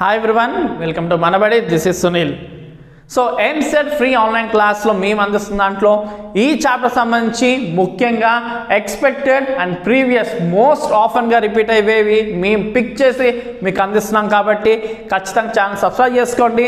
Hi everyone welcome to Manabadi this is Sunil so EAMCET free online క్లాస్లో మేము అందిస్తున్న దాంట్లో ఈ చాప్టర్ సంబంధించి ముఖ్యంగా ఎక్స్పెక్టెడ్ అండ్ ప్రీవియస్ మోస్ట్ ఆఫన్గా రిపీట్ అయ్యేవి మేము పిక్ చేసి మీకు అందిస్తున్నాం కాబట్టి ఖచ్చితంగా ఛానల్ సబ్స్క్రైబ్ చేసుకోండి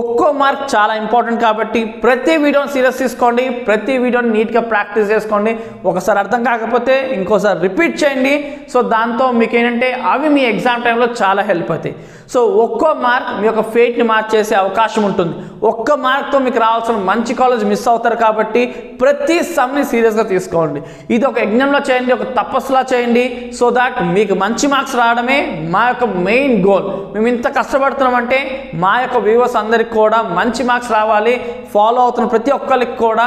ఒక్కో మార్క్ చాలా ఇంపార్టెంట్ కాబట్టి ప్రతి వీడియోని సీరియస్ తీసుకోండి ప్రతి వీడియోని నీట్గా ప్రాక్టీస్ చేసుకోండి ఒకసారి అర్థం కాకపోతే ఇంకోసారి రిపీట్ చేయండి సో దాంతో మీకు ఏంటంటే అవి మీ ఎగ్జామ్ టైంలో చాలా హెల్ప్ అవుతాయి సో ఒక్కో మార్క్ మీ యొక్క ఫేట్ని మార్చేసే అవకాశం ఉంటుంది ఒక్క ఒక్క మార్క్తో మీకు రావాల్సిన మంచి కాలేజ్ మిస్ అవుతారు కాబట్టి ప్రతి సమ్ని సీరియస్గా తీసుకోండి ఇది ఒక యజ్ఞంలో చేయండి ఒక తపస్సులా చేయండి సో దాట్ మీకు మంచి మార్క్స్ రావడమే మా యొక్క మెయిన్ గోల్ మేము ఇంత కష్టపడుతున్నామంటే మా యొక్క వ్యూవర్స్ అందరికి కూడా మంచి మార్క్స్ రావాలి ఫాలో అవుతున్న ప్రతి ఒక్కరికి కూడా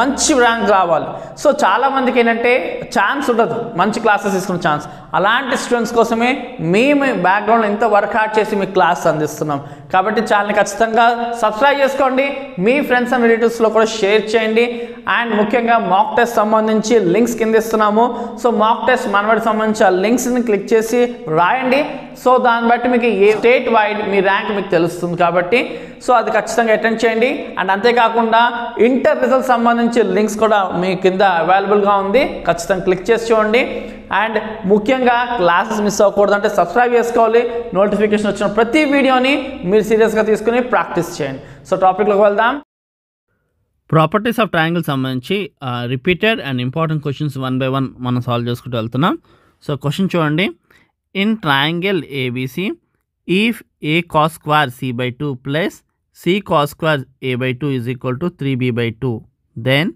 మంచి ర్యాంక్ రావాలి సో చాలామందికి ఏంటంటే ఛాన్స్ ఉండదు మంచి క్లాసెస్ తీసుకున్న ఛాన్స్ అలాంటి స్టూడెంట్స్ కోసమే మేము బ్యాక్గ్రౌండ్లో ఇంత వర్క్ అవుట్ చేసి మీకు క్లాస్ అందిస్తున్నాం కాబట్టి ఛానల్ ఖచ్చితంగా సబ్స్క్రైబ్ చేసుకోండి మీ ఫ్రెండ్స్ అండ్ రిలేటివ్స్లో కూడా షేర్ చేయండి అండ్ ముఖ్యంగా మాక్ టెస్ట్ సంబంధించి లింక్స్ కింద ఇస్తున్నాము సో మాక్ టెస్ట్ మనవాడికి సంబంధించి ఆ లింక్స్ని క్లిక్ చేసి రాయండి సో దాన్ని బట్టి మీకు ఏ స్టేట్ వైడ్ మీ ర్యాంక్ మీకు తెలుస్తుంది కాబట్టి సో అది ఖచ్చితంగా అటెండ్ చేయండి అండ్ అంతేకాకుండా ఇంటర్ రిజల్ట్ సంబంధించి లింక్స్ కూడా మీ కింద అవైలబుల్గా ఉంది ఖచ్చితంగా క్లిక్ చేసి చూడండి అండ్ ముఖ్యంగా క్లాసెస్ మిస్ అవ్వకూడదు అంటే సబ్స్క్రైబ్ చేసుకోవాలి నోటిఫికేషన్ వచ్చిన ప్రతి వీడియోని మీరు సీరియస్గా తీసుకుని ప్రాక్టీస్ చేయండి సో టాపిక్లోకి వెళ్దాం ప్రాపర్టీస్ ఆఫ్ ట్రయాంగిల్ సంబంధించి repeated and important questions one by one మనం సాల్వ్ చేసుకుంటూ వెళ్తున్నాం సో క్వశ్చన్ చూడండి in triangle ABC if A cos square by two plus plus C cos square A by 2 is equal to 3B by 2 then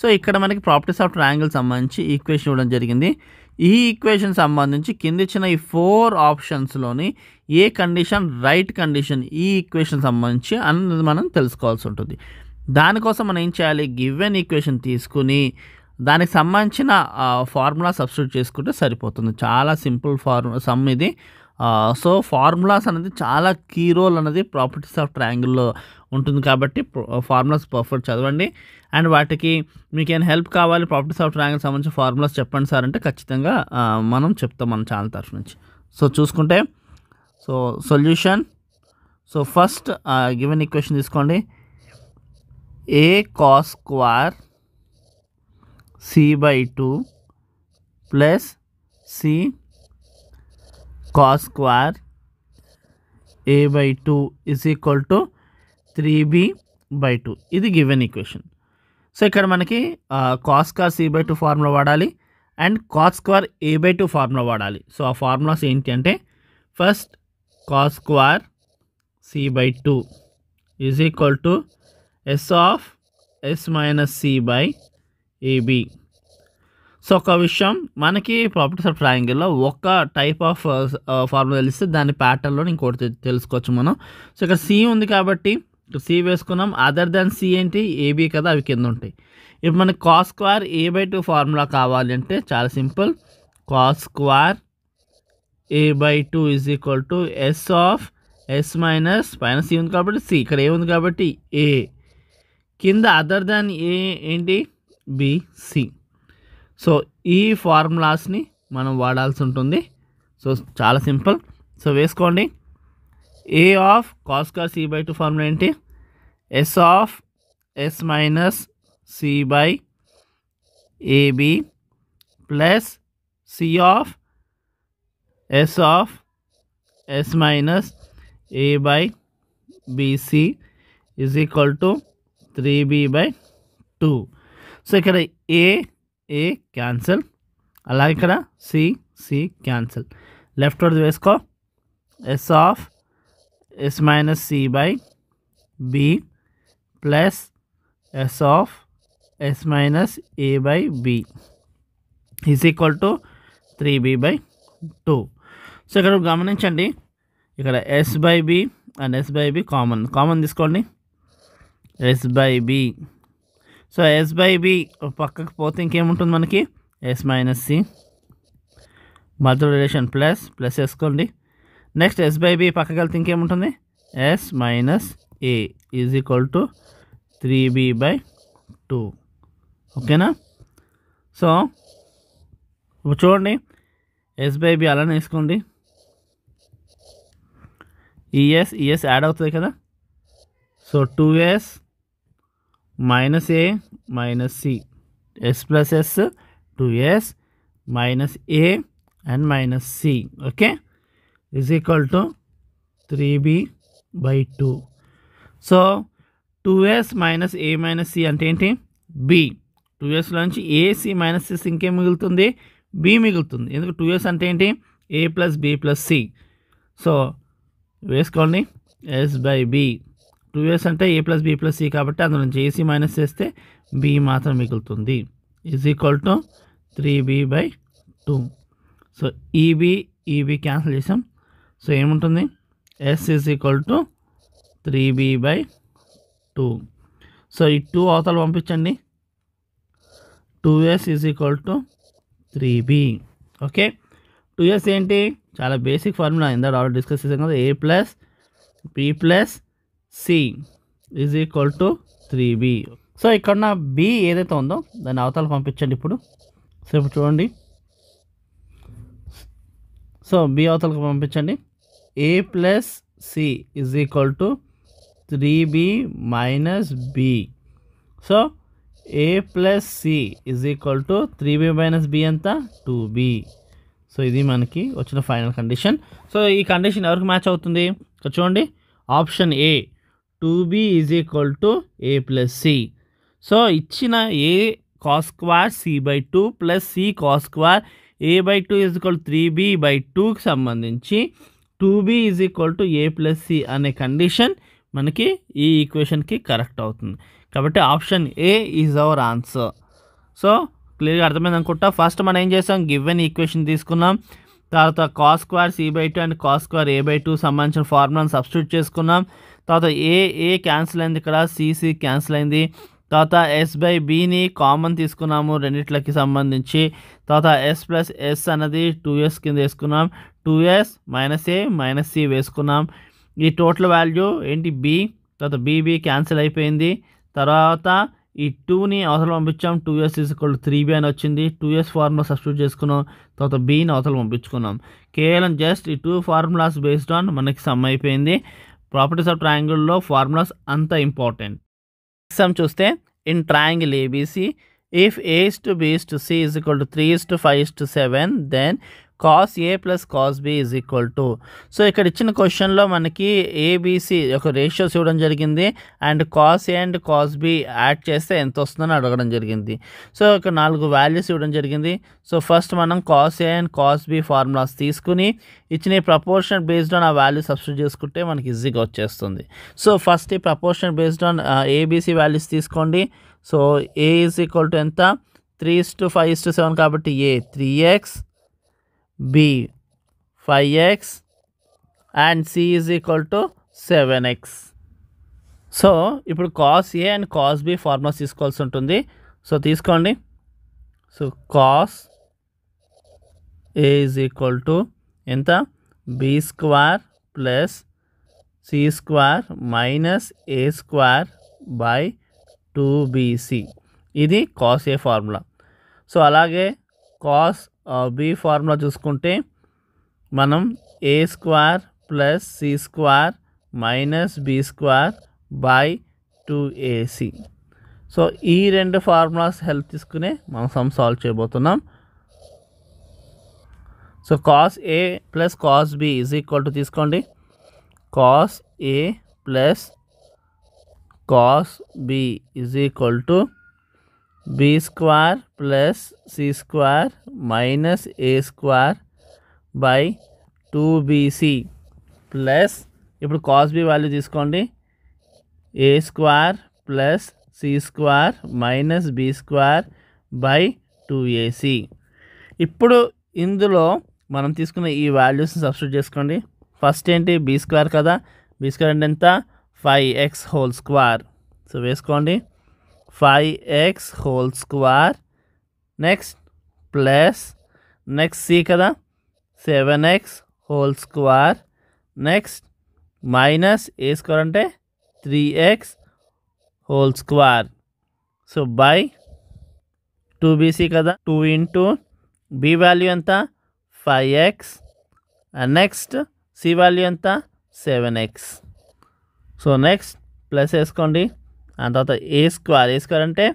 so ఇక్కడ మనకి properties of triangle సంబంధించి equation ఇవ్వడం జరిగింది ఈ ఈక్వేషన్ సంబంధించి కింద ఇచ్చిన ఈ ఫోర్ ఆప్షన్స్లోని ఏ కండిషన్ రైట్ కండిషన్ ఈ ఈక్వేషన్ సంబంధించి అన్నది మనం తెలుసుకోవాల్సి ఉంటుంది దానికోసం మనం ఏం చేయాలి గివెన్ ఈక్వేషన్ తీసుకుని దానికి సంబంధించిన ఫార్ములా సబ్స్టిట్యూట్ చేసుకుంటే సరిపోతుంది చాలా సింపుల్ ఫార్ము సమ్ ఇది సో ఫార్ములాస్ అనేది చాలా కీ రోల్ అనేది ప్రాపర్టీస్ ఆఫ్ ట్రయాంగిల్లో ఉంటుంది కాబట్టి ఫార్ములాస్ పర్ఫెక్ట్ చదవండి అండ్ వాటికి మీకు ఏమైనా హెల్ప్ కావాలి ప్రాపర్టీస్ ఆఫ్ ట్రయాంగిల్ సంబంధించిన ఫార్ములాస్ చెప్పండి సార్ అంటే ఖచ్చితంగా మనం చెప్తాం మన ఛానల్ తరఫు నుంచి సో చూసుకుంటే so solution so first given equation తీసుకోండి A cos square C by two plus C cos square A by two is equal to three B by two ఇది గివెన్ ఈక్వేషన్ సో ఇక్కడ మనకి cos square C by two formula వాడాలి and cos square A by two formula వాడాలి so ఆ formulas ఏంటి అంటే first cos square C by two is equal to S of yes minus C by AB so ఒక విషయం మనకి properties of ట్రయాంగిల్లో ఒక type of formula తెలిస్తే దాని ప్యాటర్న్లో ఇంకోటి తెలుసుకోవచ్చు మనం సో ఇక్కడ సి ఉంది కాబట్టి సి వేసుకున్నాం అదర్ దాన్ సి ఏంటి ఏబీ కదా అవి కింద ఉంటాయి ఇప్పుడు మనకి cos square A by two formula కావాలి అంటే చాలా simple cos square A by two is equal to S of yes minus పైన సి ఉంది కాబట్టి సి ఇక్కడ ఏ ఉంది కాబట్టి ఏ కింద అదర్ దాన్ ఏ ఏంటి ఎస్బిసి సో ఈ ఫార్ములాస్ని మనం వాడాల్సి ఉంటుంది సో చాలా సింపుల్ సో వేసుకోండి ఏ ఆఫ్ కాస్కా సి బై టూ ఫార్ములా ఏంటి S of yes minus C by AB plus C of S of yes minus A by BC is equal to three B by two so ఇక్కడ a a cancel అలా ఇక్కడ c c cancel left hand వేస్కో s of s - c / b + s of s - a / b = 3b / 2 so ఇక్కడ గమనించండి ఇక్కడ s / b and s / b common common తీసుకోండి s / b so s/b uh, పక్కకి పోతే ఇంకేం ఉంటుంది మనకి s - c mother relation plus plus చేసుకోండి నెక్స్ట్ s/b పక్కకి 갈 తింటే ఏం ఉంటుంది s - a = 3b / 2 ఓకేనా సో చూడండి s/b అలానే చేసుకోండి ఈ e s ఈ e s యాడ్ అవుతాయి కదా so 2s minus A minus C S plus S two S minus A and minus C okay is equal to three B by two so two S minus A minus C అంటే ఏంటి B two ఎస్లోంచి AC minus సిస్ ఇంకేం మిగులుతుంది B మిగులుతుంది ఎందుకు two S అంటే ఏంటి ఏ plus B plus C so వేసుకోండి S by B two S అంటే A plus B plus C కాబట్టి అందులో నుంచి ఏసీ మైనస్ చేస్తే బి మాత్రం మిగులుతుంది is equal to three B by two so ఈబి ఈబి క్యాన్సిల్ చేసాం సో ఏముంటుంది S is equal to three B by two so ఈ టూ అవతలు పంపించండి two S is equal to three B okay two S ఏంటి చాలా బేసిక్ ఫార్ములా ఇందాక ఆల్రెడీ డిస్కస్ చేసాం కదా A plus B plus C is equal to three B so ఇక్కడ నా బి ఏదైతే ఉందో దాన్ని అవతల పంపించండి ఇప్పుడు సేపు చూడండి సో బి అవతలకు పంపించండి A plus C is equal to three B minus B so A plus C is equal to three B minus B ఎంత టూ బి సో ఇది మనకి వచ్చిన ఫైనల్ కండిషన్ సో ఈ కండిషన్ ఎవరికి మ్యాచ్ అవుతుంది చూడండి option A two B is equal to A plus C so ఇచ్చిన A cos square C by two plus C cos A by two is equal three B by టూకి సంబంధించి two B is equal to A plus C అనే condition మనకి ఈ ఈక్వేషన్కి correct అవుతుంది కాబట్టి option A is our answer so క్లియర్గా అర్థమైంది అనుకుంటా ఫస్ట్ మనం ఏం చేస్తాం గివెన్ ఈక్వేషన్ తీసుకున్నాం తర్వాత cos square C by two and cos square A by two సంబంధించిన ఫార్ములాను సబ్స్టిట్యూట్ చేసుకున్నాం తర్వాత ఏ ఏ క్యాన్సిల్ అయింది ఇక్కడ సిసి క్యాన్సిల్ అయింది తర్వాత ఎస్ బై బిని కామన్ తీసుకున్నాము రెండిట్లకి సంబంధించి తర్వాత ఎస్ ప్లస్ ఎస్ అన్నది టూ ఎస్ కింద వేసుకున్నాం two S minus A minus C వేసుకున్నాం ఈ టోటల్ వాల్యూ ఏంటి బి తర్వాత బీబీ క్యాన్సిల్ అయిపోయింది తర్వాత ఈ టూని అవతల పంపించాం టూ ఇయర్స్ ఈక్వల్ త్రీ బి అని వచ్చింది టూ ఎస్ ఫార్ములా సబ్స్టిట్యూట్ చేసుకున్నాం తర్వాత బిని అవతల పంపించుకున్నాం కేవలం జస్ట్ ఈ టూ ఫార్ములాస్ బేస్డ్ ఆన్ మనకి సమ్ అయిపోయింది ప్రాపర్టీస్ ఆఫ్ ట్రయాంగిల్లో ఫార్ములాస్ అంత ఇంపార్టెంట్ ఎగ్జామ్ చూస్తే in triangle ABC if A's to B's to C is equal to three is to five to 5 is cos A plus cos B is equal to so ఇక్కడ ఇచ్చిన క్వశ్చన్లో మనకి ABC ఒక ratios ఇవ్వడం జరిగింది and cos A and cos B add చేస్తే ఎంత వస్తుందని అడగడం జరిగింది సో ఒక నాలుగు వాల్యూస్ ఇవ్వడం జరిగింది సో ఫస్ట్ మనం cos A and cos B formulas తీసుకుని ఇచ్చిన ప్రపోర్షన్ బేస్డ్ ఆన్ ఆ వాల్యూ సబ్స్టిట్యూట్ చేసుకుంటే మనకి ఈజీగా వచ్చేస్తుంది సో ఫస్ట్ ఈ proportion based on ABC values తీసుకోండి so A is equal to ఎంత three is to five is to seven కాబట్టి A three X b 5x and c is equal to 7x. So ఇప్పుడు cos A and cos B formulas తీసుకోవాల్సి ఉంటుంది so తీసుకోండి so cos A is equal to ఎంత B square plus C square minus A square by two BC ఇది cos A formula so అలాగే cos a b formula చూసుకుంటే మనం a² + c² - b² / 2ac so ఈ రెండు formulas health తీసుకునే మనం solve చేయబోతున్నాం so cos a + cos b = తీసుకోవండి cos a + cos b = B square plus C square minus A square by two BC plus ఇప్పుడు cos B value తీసుకోండి A square plus C square minus B square by two AC ఇప్పుడు ఇందులో మనం తీసుకున్న ఈ వాల్యూస్ని substitute చేసుకోండి first ఏంటి బీ స్క్వార్ కదా బీ స్క్వార్ అంటే ఎంత five X whole square so వేసుకోండి five X whole square next plus next C कदा seven X whole square next minus A square अंटे three X whole square so by two BC कदा two into B value अंत five X next C value अंत seven X so next plus वेक దాని తర్వాత A square A square అంటే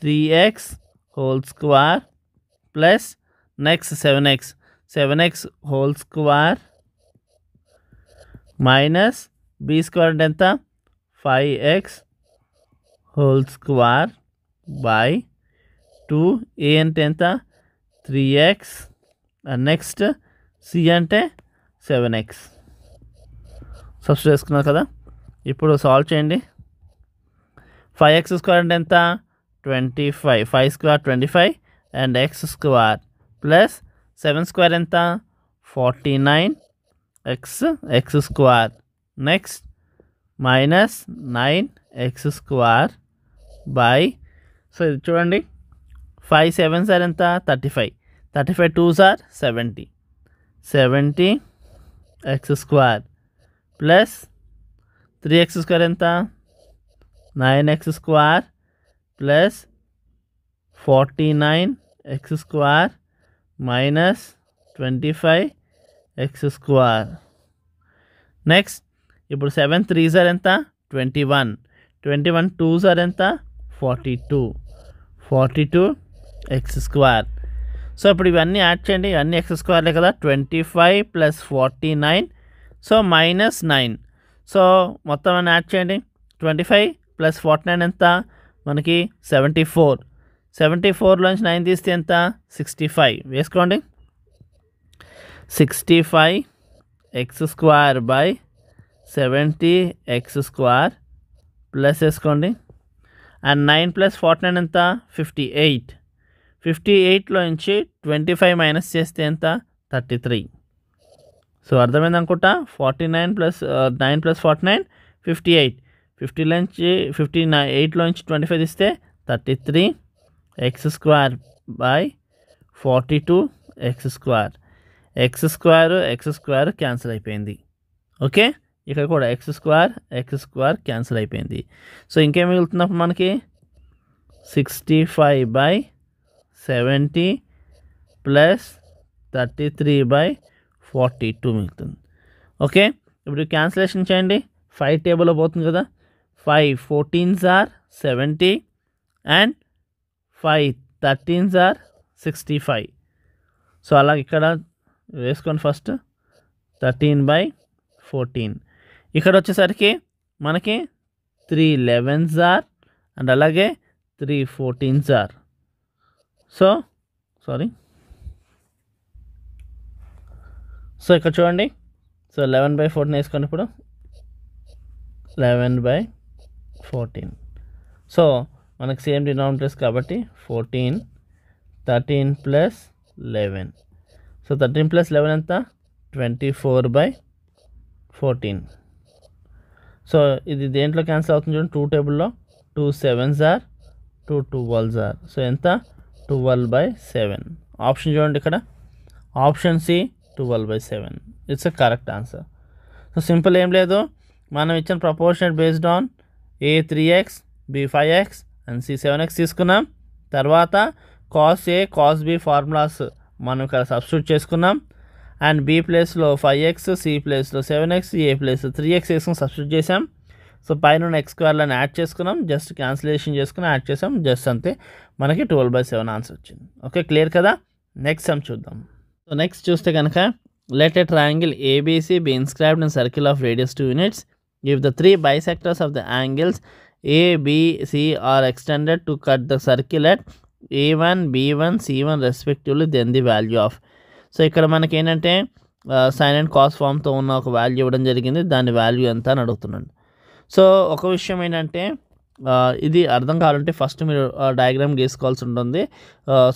three X whole square plus next seven X seven X whole square minus B square అంటే ఎంత five X whole square by two A అంటే ఎంత three X next C అంటే seven X substitute చేసుకున్నారు కదా ఇప్పుడు solve చేయండి फाइव एक्स स्क्वायर एंता twenty five five square twenty five and X square plus seven square एंता forty nine X X square next minus nine X square by so ఇది చూడండి five seven sir ఎంత thirty five thirty five two sir seventy seventy X square plus three X square ఎంత 9x2 + 49x2 - 25x2 next இப்ப 7 * 3 = 21 21 * 2 = 42 42x2 so இப்ப இவ அన్నీ add பண்ணி அన్నీ x2 ல கரெக்டா 25 + 49 சோ - 9 சோ மொத்தம் அட் பண்ணி 25 ప్లస్ ఫార్టీ నైన్ ఎంత మనకి సెవెంటీ ఫోర్ సెవెంటీ ఫోర్లోంచి నైన్ తీస్తే ఎంత సిక్స్టీ ఫైవ్ వేసుకోండి sixty five X square by seventy X square plus వేసుకోండి and nine plus forty nine ఎంత ఫిఫ్టీ ఎయిట్ ఫిఫ్టీ ఎయిట్లో నుంచి ట్వంటీ ఫైవ్ మైనస్ చేస్తే ఎంత థర్టీ త్రీ సో అర్థమైంది అనుకుంటా forty nine plus nine plus forty nine fifty eight fifty lunch fifty nine ఎయిట్లోంచి twenty five తీస్తే thirty three X square by forty two X square X square X square cancel అయిపోయింది okay ఇక్కడ కూడా X square X square cancel అయిపోయింది so ఇంకేం మిగులుతున్నప్పుడు మనకి sixty five by seventy plus thirty three by forty two మిగులుతుంది okay ఇప్పుడు cancellation చేయండి ఫైవ్ టేబుల్లో పోతుంది కదా five 5 14s seventy and five thirteens 13s sixty five so అలా ఇక్కడ వేసుకోండి ఫస్ట్ థర్టీన్ బై ఫోర్టీన్ ఇక్కడ వచ్చేసరికి మనకి త్రీ లెవెన్స్ ఆర్ అండ్ అలాగే three fourteens are so sorry so ఇక్కడ చూడండి సో లెవెన్ బై ఫోర్టీన్ వేసుకోండి ఇప్పుడు లెవెన్ బై ఫోర్టీన్ సో మనకు సేమ్ డినామినేటర్స్ కాబట్టి fourteen thirteen plus eleven so thirteen plus eleven ఎంత twenty four by fourteen so ఇది దేంట్లో క్యాన్సిల్ అవుతుంది చూడండి టూ టేబుల్లో two sevens are twelve are so ఎంత టువల్వ్ బై సెవెన్ ఆప్షన్ చూడండి ఇక్కడ option C twelve by seven it's a correct answer so simple ఏం లేదు మనం ఇచ్చిన proportion based on A three X B five X and C seven X తీసుకున్నాం తర్వాత cos A cos B formulas మనం ఇక్కడ సబ్స్టిట్యూట్ చేసుకున్నాం అండ్ బి ప్లేస్లో ఫైవ్ ఎక్స్ సి ప్లేస్లో seven X A place three X వేసుకుని సబ్స్టిట్యూట్ చేసాం so పైన ఎక్స్ స్క్వేర్లను యాడ్ చేసుకున్నాం జస్ట్ క్యాన్సిలేషన్ చేసుకుని యాడ్ చేసాం జస్ట్ అంతే మనకి ట్వెల్వ్ బై సెవెన్ ఆన్సర్ వచ్చింది ఓకే క్లియర్ కదా నెక్స్ట్ సమ్ చూద్దాం సో నెక్స్ట్ చూస్తే కనుక let a triangle ABC be inscribed in circle of radius two units If the three bisectors of the angles A, B, C are extended to cut the circle at A1, B1, C1 respectively, then the value of. So ఇక్కడ మనకి ఏంటంటే sign and cos ఫామ్తో ఉన్న ఒక value ఇవ్వడం జరిగింది దాని value ఎంత అని అడుగుతున్నాను సో ఒక విషయం ఏంటంటే uh, ఇది అర్థం కావాలంటే ఫస్ట్ మీరు డయాగ్రామ్ uh, గీసుకోవాల్సి ఉంటుంది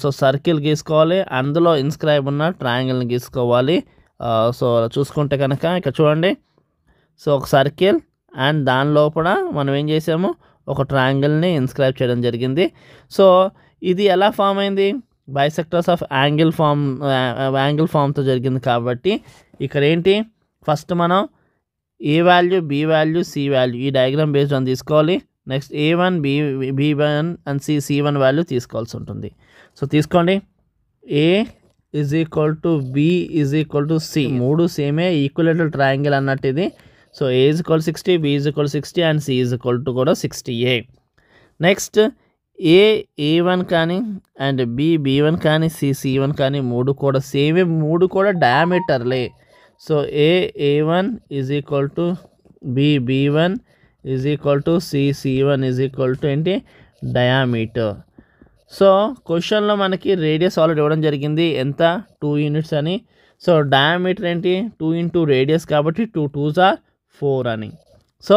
సో uh, సర్కిల్ గీసుకోవాలి అందులో ఇన్స్క్రైబ్ ఉన్న ట్రయాంగిల్ని గీసుకోవాలి సో చూసుకుంటే కనుక ఇక్కడ చూడండి సో ఒక సర్కిల్ అండ్ దాని లోపల మనం ఏం చేసాము ఒక ట్రాంగిల్ని ఇన్స్క్రైబ్ చేయడం జరిగింది సో ఇది ఎలా ఫామ్ అయింది bisectors of angle form angle ఫామ్తో జరిగింది కాబట్టి ఇక్కడ ఏంటి ఫస్ట్ మనం A value B value C value ఈ డయాగ్రామ్ బేస్డ్ అని తీసుకోవాలి next A one B B one and C C one value తీసుకోవాల్సి ఉంటుంది సో తీసుకోండి A is equal to B is equal to C మూడు సేమే ఈక్వలేటల్ ట్రయాంగిల్ అన్నట్టు ఇది so A is equal sixty B is equal sixty and C is equal to కూడా sixty A next A A one కానీ and B B one కానీ C C one కానీ మూడు కూడా సేమ్ మూడు కూడా డయామీటర్లే so A A one is equal to B B one is equal to C C one is equal to ఏంటి diameter so క్వశ్చన్లో మనకి రేడియస్ ఆల్రెడీ ఇవ్వడం జరిగింది ఎంత టూ యూనిట్స్ అని సో డయామీటర్ ఏంటి టూ ఇంటూ రేడియస్ కాబట్టి టూ టూస్ ఆర్ ఫోర్ అని సో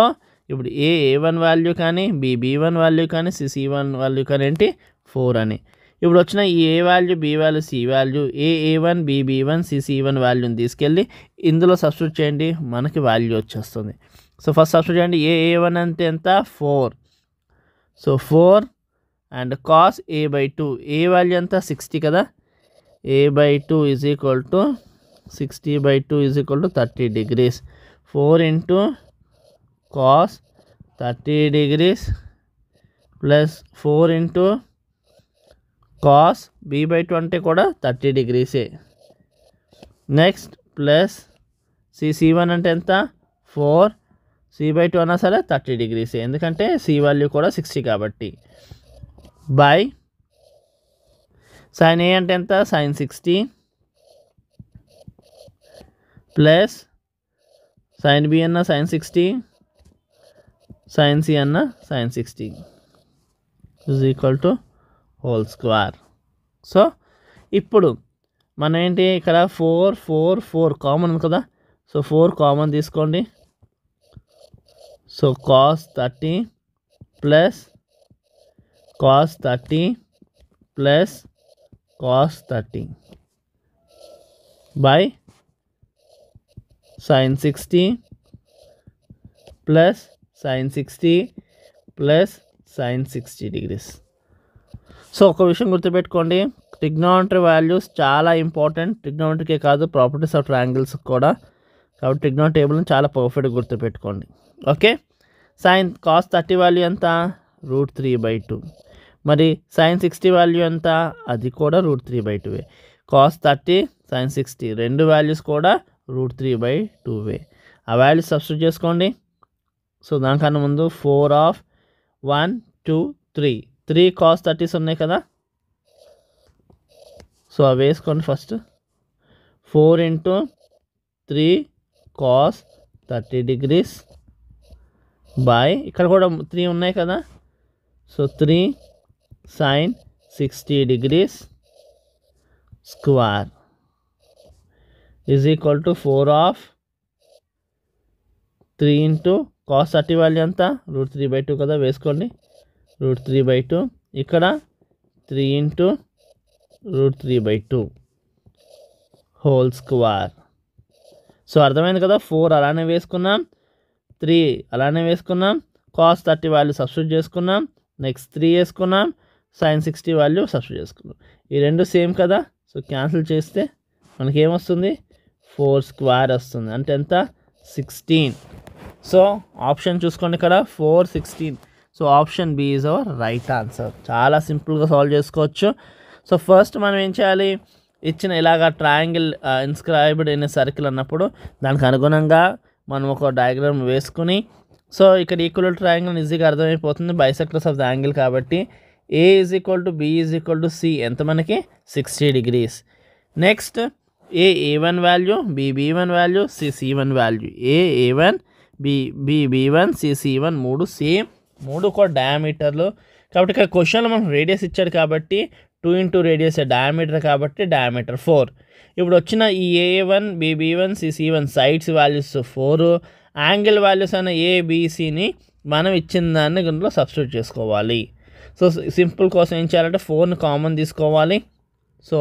ఇప్పుడు ఏ ఏ వన్ వాల్యూ కానీ బి బి వన్ వాల్యూ కానీ సి సి వన్ వాల్యూ కానీ ఏంటి ఫోర్ అని ఇప్పుడు వచ్చిన ఈ A value B value C value A A one B B one C C one వాల్యూని తీసుకెళ్ళి ఇందులో సబ్స్టిట్యూట్ చేయండి మనకి వాల్యూ వచ్చేస్తుంది సో ఫస్ట్ సబ్స్టిట్యూట్ చేయండి ఏ ఏ వన్ అంటే ఎంత four so four and cos A by two A value ఎంత సిక్స్టీ కదా A by two is equal to sixty by two is equal to thirty degrees four into cos thirty degrees plus four into cos B by twenty కూడా thirty డిగ్రీసే next plus C C one అంటే ఎంత four C by two అన్నా సరే thirty డిగ్రీసే ఎందుకంటే C value కూడా sixty కాబట్టి బై సైన్ ఏ అంటే ఎంత sine sixty plus sine B అన్న సైన్ సిక్స్టీ సైన్ సి అన్న sine sixty is equal to whole square so ఇప్పుడు మనం ఏంటి ఇక్కడ ఫోర్ ఫోర్ ఫోర్ కామన్ కదా సో ఫోర్ కామన్ తీసుకోండి so cos thirty plus cos thirty plus cos thirty by sin sixty plus sin sixty plus sin sixty degrees so ఒక విషయం గుర్తుపెట్టుకోండి trigonometry values చాలా ఇంపార్టెంట్ ట్రిగ్నోమెట్రీకే కాదు ప్రాపర్టీస్ ఆఫ్ ట్రాంగిల్స్ కూడా కాబట్టి ట్రిగ్నో టేబుల్ని చాలా పర్ఫెక్ట్గా గుర్తుపెట్టుకోండి okay sine cos thirty value ఎంత రూట్ త్రీ బై టూ మరి సైన్ సిక్స్టీ వాల్యూ ఎంత అది కూడా రూట్ త్రీ బై టూవే కాస్ థర్టీ సైన్ సిక్స్టీ రెండు వాల్యూస్ కూడా రూట్ త్రీ బై టూ వే ఆ వాల్యూ సబ్స్టిట్యూట్ చేసుకోండి సో దానికన్నా ముందు four of one two three three cos thirties ఉన్నాయి కదా సో అవి వేసుకోండి first four into three cos thirty degrees by ఇక్కడ కూడా త్రీ ఉన్నాయి కదా so three sine sixty degrees square is equal to four of three into cos thirty value ఎంత రూట్ త్రీ బై టూ కదా వేసుకోండి రూట్ త్రీ బై టూ ఇక్కడ three into root three by two whole square so అర్థమైంది కదా four అలానే వేసుకున్నాం three అలానే వేసుకున్నాం కాస్ థర్టీ వాల్యూ సబ్స్టిట్యూట్ చేసుకున్నాం నెక్స్ట్ త్రీ వేసుకున్నాం సైన్ సిక్స్టీ వాల్యూ సబ్స్టిట్యూట్ చేసుకున్నాం ఈ రెండు సేమ్ కదా సో క్యాన్సిల్ చేస్తే మనకేమొస్తుంది ఫోర్ స్క్వేర్ వస్తుంది అంటే ఎంత సిక్స్టీన్ సో ఆప్షన్ చూసుకోండి ఇక్కడ four sixteen so option B is our right answer చాలా సింపుల్గా సాల్వ్ చేసుకోవచ్చు సో ఫస్ట్ మనం ఏం చేయాలి ఇచ్చిన ఇలాగ ట్రయాంగిల్ ఇన్స్క్రైబ్డ్ అయిన సర్కిల్ అన్నప్పుడు దానికి అనుగుణంగా మనం ఒక డయాగ్రామ్ వేసుకుని సో ఇక్కడ ఈక్వల్ ట్రయాంగిల్ ఈజీగా అర్థమైపోతుంది బైసెక్టర్స్ ఆఫ్ ద యాంగిల్ కాబట్టి A is equal to B is equal to C ఎంత మనకి sixty degrees next A A1 value, B one value, C C1 value A A one B B B one C C one మూడు same మూడు కూడా డయామీటర్లు కాబట్టి ఇక్కడ క్వశ్చన్లో మనం radius ఇచ్చాడు కాబట్టి టూ ఇంటూ రేడియస్ డయామీటర్ కాబట్టి డయామీటర్ ఫోర్ ఇప్పుడు వచ్చిన ఈ A one B B one C C one sides values four angle values అనే ఏబిసిని మనం ఇచ్చిన దాన్ని ఇందులో సబ్స్టిట్యూట్ చేసుకోవాలి సో సింపుల్ కోసం ఏం చేయాలంటే ఫోర్ని కామన్ తీసుకోవాలి సో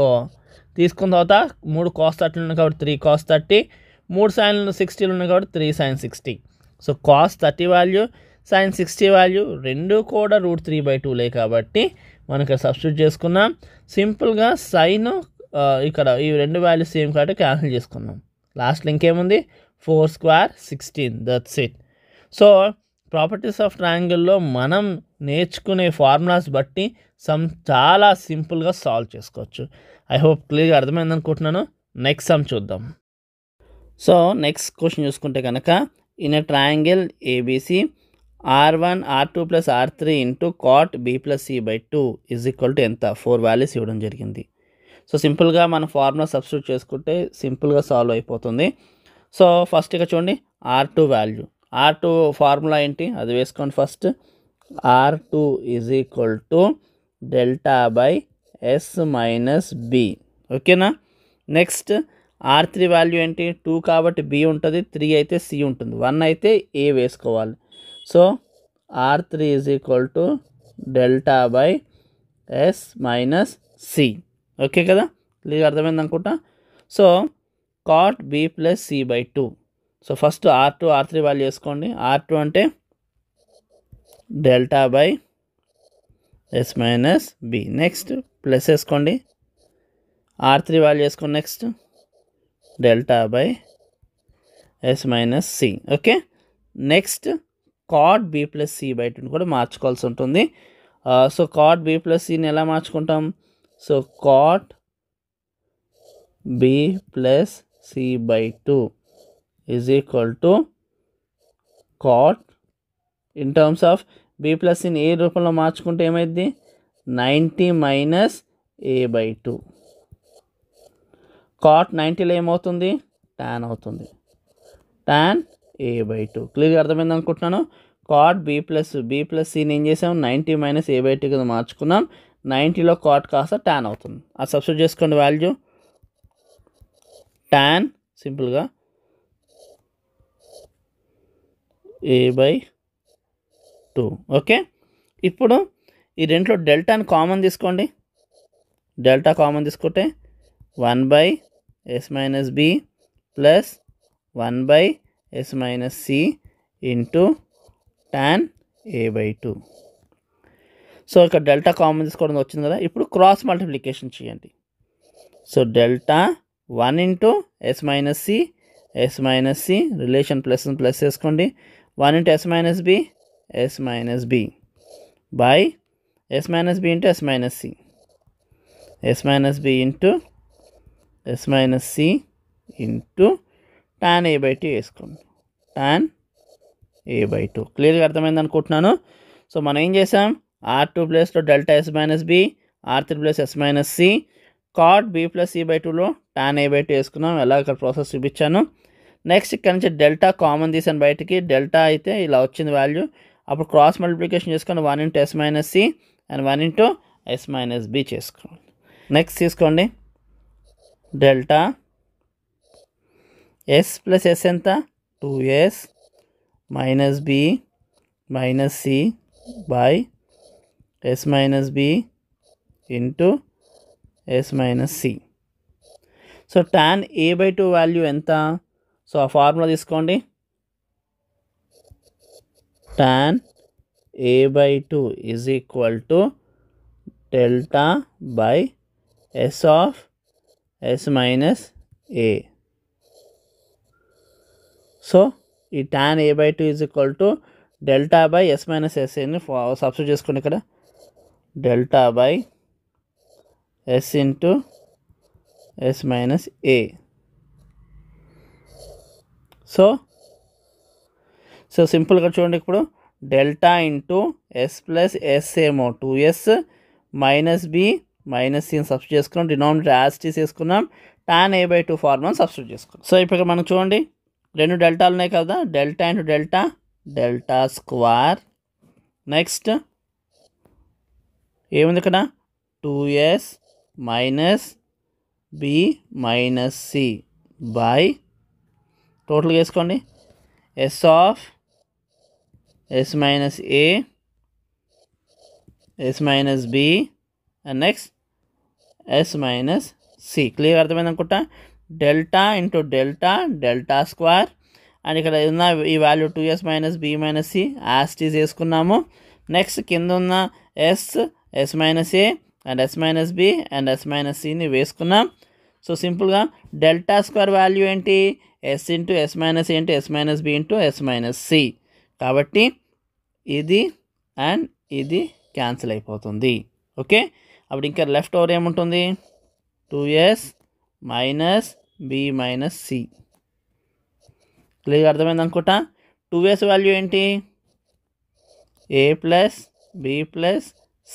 తీసుకున్న తర్వాత మూడు కాస్ట్ థర్టీలు ఉన్నాయి కాబట్టి త్రీ కాస్ట్ థర్టీ మూడు సైన్ సిక్స్టీలు ఉన్నాయి కాబట్టి three sine sixty so cos thirty value sine sixty value రెండు కూడా రూట్ త్రీ బై టూలే కాబట్టి మనం ఇక్కడ సబ్స్టిట్యూట్ చేసుకున్నాం సింపుల్గా సైన్ ఇక్కడ ఈ రెండు వాల్యూ సేమ్ కాబట్టి క్యాన్సిల్ చేసుకున్నాం లింక్ ఇంకేముంది four square sixteen that's it so properties of ట్రాంగిల్లో మనం నేర్చుకునే ఫార్ములాస్ బట్టి సమ్ చాలా సింపుల్గా సాల్వ్ చేసుకోవచ్చు ఐ హోప్ క్లియర్గా అర్థమైంది అనుకుంటున్నాను నెక్స్ట్ సమ్ చూద్దాం సో నెక్స్ట్ క్వశ్చన్ చూసుకుంటే కనుక in a triangle ABC R one R two plus R three into cot B plus C by two is equal to ఎంత ఫోర్ వాల్యూస్ ఇవ్వడం జరిగింది సో సింపుల్గా మనం ఫార్ములా సబ్స్టిట్యూట్ చేసుకుంటే సింపుల్గా సాల్వ్ అయిపోతుంది సో ఫస్ట్ ఇక చూడండి R two value R two formula ఏంటి అది వేసుకోండి first R two is equal to delta by yes minus B ఓకేనా నెక్స్ట్ ఆర్ త్రీ వాల్యూ ఏంటి టూ కాబట్టి బి ఉంటుంది త్రీ అయితే సి ఉంటుంది వన్ అయితే ఏ వేసుకోవాలి so R three is equal to delta by yes minus C okay కదా clear అర్థమైంది అనుకుంటా so cot B plus C by two so first R two are three value వేసుకోండి R two అంటే delta by yes minus B next plus వేసుకోండి R three value వేసుకోండి next delta by yes minus C okay next cot B plus C by టూని కూడా మార్చుకోవాల్సి ఉంటుంది so Codd B plus సిని ఎలా మార్చుకుంటాం so cot B plus C by two is equal to cot in terms of B plus సిని A రూపంలో మార్చుకుంటే ఏమైద్ది ninety minus A by two cot నైంటీలో ఏమవుతుంది ట్యాన్ అవుతుంది ట్యాన్ ఏ బై టూ క్లియర్గా అర్థమైంది అనుకుంటున్నాను cot B plus B plus సిని ఏం చేసాం ninety minus A by two కింద మార్చుకున్నాం నైంటీలో కాట్ కాస్త ట్యాన్ అవుతుంది అది సబ్స్టిట్యూట్ చేసుకోండి వాల్యూ ట్యాన్ సింపుల్గా ఏ బై టూ ఓకే ఇప్పుడు ఈ రెంట్లో డెల్టాని కామన్ తీసుకోండి డెల్టా కామన్ తీసుకుంటే one by yes minus B plus one by yes minus C into tan A by two so ఇక్కడ డెల్టా కామన్ తీసుకోవడం వచ్చింది కదా ఇప్పుడు క్రాస్ మల్టిప్లికేషన్ చేయండి so delta one into yes minus C S minus C relation plus plus చేసుకోండి one into yes minus B S minus B by yes minus B into yes minus C S minus B into yes minus C into tan A by two వేసుకోండి tan A by two క్లియర్గా అర్థమైంది అనుకుంటున్నాను so మనం ఏం చేసాం R two ప్లస్లో delta S minus B R three plus S minus C cot B plus C by టూలో tan A by two వేసుకున్నాం ఎలా అక్కడ ప్రాసెస్ చూపించాను నెక్స్ట్ ఇక్కడ నుంచి డెల్టా కామన్ తీసాను బయటికి డెల్టా అయితే ఇలా వచ్చింది వాల్యూ అప్పుడు క్రాస్ మల్టిప్లికేషన్ చేసుకొని one into yes minus C and one into yes minus B చేసుకోవాలి నెక్స్ట్ తీసుకోండి డెల్టా ఎస్ ప్లస్ ఎస్ ఎంత two S minus B minus C by yes minus B into yes minus C so tan A by two value ఎంత so ఆ formula తీసుకోండి tan A by two is equal to delta by S of yes minus A so ఈ tan A by two is equal to delta by yes minus S ఎస్ఏని substitute చేసుకోండి ఇక్కడ delta by yes into yes minus A so so సింపుల్గా చూడండి ఇప్పుడు delta into S plus S ఏమో two S minus B minus సిని substitute చేసుకున్నాం denominator as it is వేసుకున్నాం tan A by two formula substitute చేసుకున్నాం సో ఇప్పుడు మనం చూడండి రెండు డెల్టాలు ఉన్నాయి కదా delta into delta delta square next ఏముంది ఇక్కడ two S minus B minus C by టోటల్గా వేసుకోండి S of yes minus A S minus b and next s minus c clear అర్థమైంది అనుకుంటా delta into delta delta square and ఇక్కడ ఉన్న ఈ value two S minus B minus C as it is వేసుకున్నాము next కింద ఉన్న S S minus A and yes minus B and yes minus సిని వేసుకున్నాం సో సింపుల్గా డెల్టా స్క్వేర్ వాల్యూ ఏంటి ఎస్ ఇంటూ ఎస్ మైనస్ ఏ into yes minus B into yes minus C కాబట్టి ఇది and ఇది క్యాన్సిల్ అయిపోతుంది ఓకే అప్పుడు ఇంకా లెఫ్ట్ ఓవర్ ఏముంటుంది two S minus B minus C క్లియర్గా అర్థమైంది అనుకుంటా టూ ఎస్ వాల్యూ ఏంటి ఏ plus B plus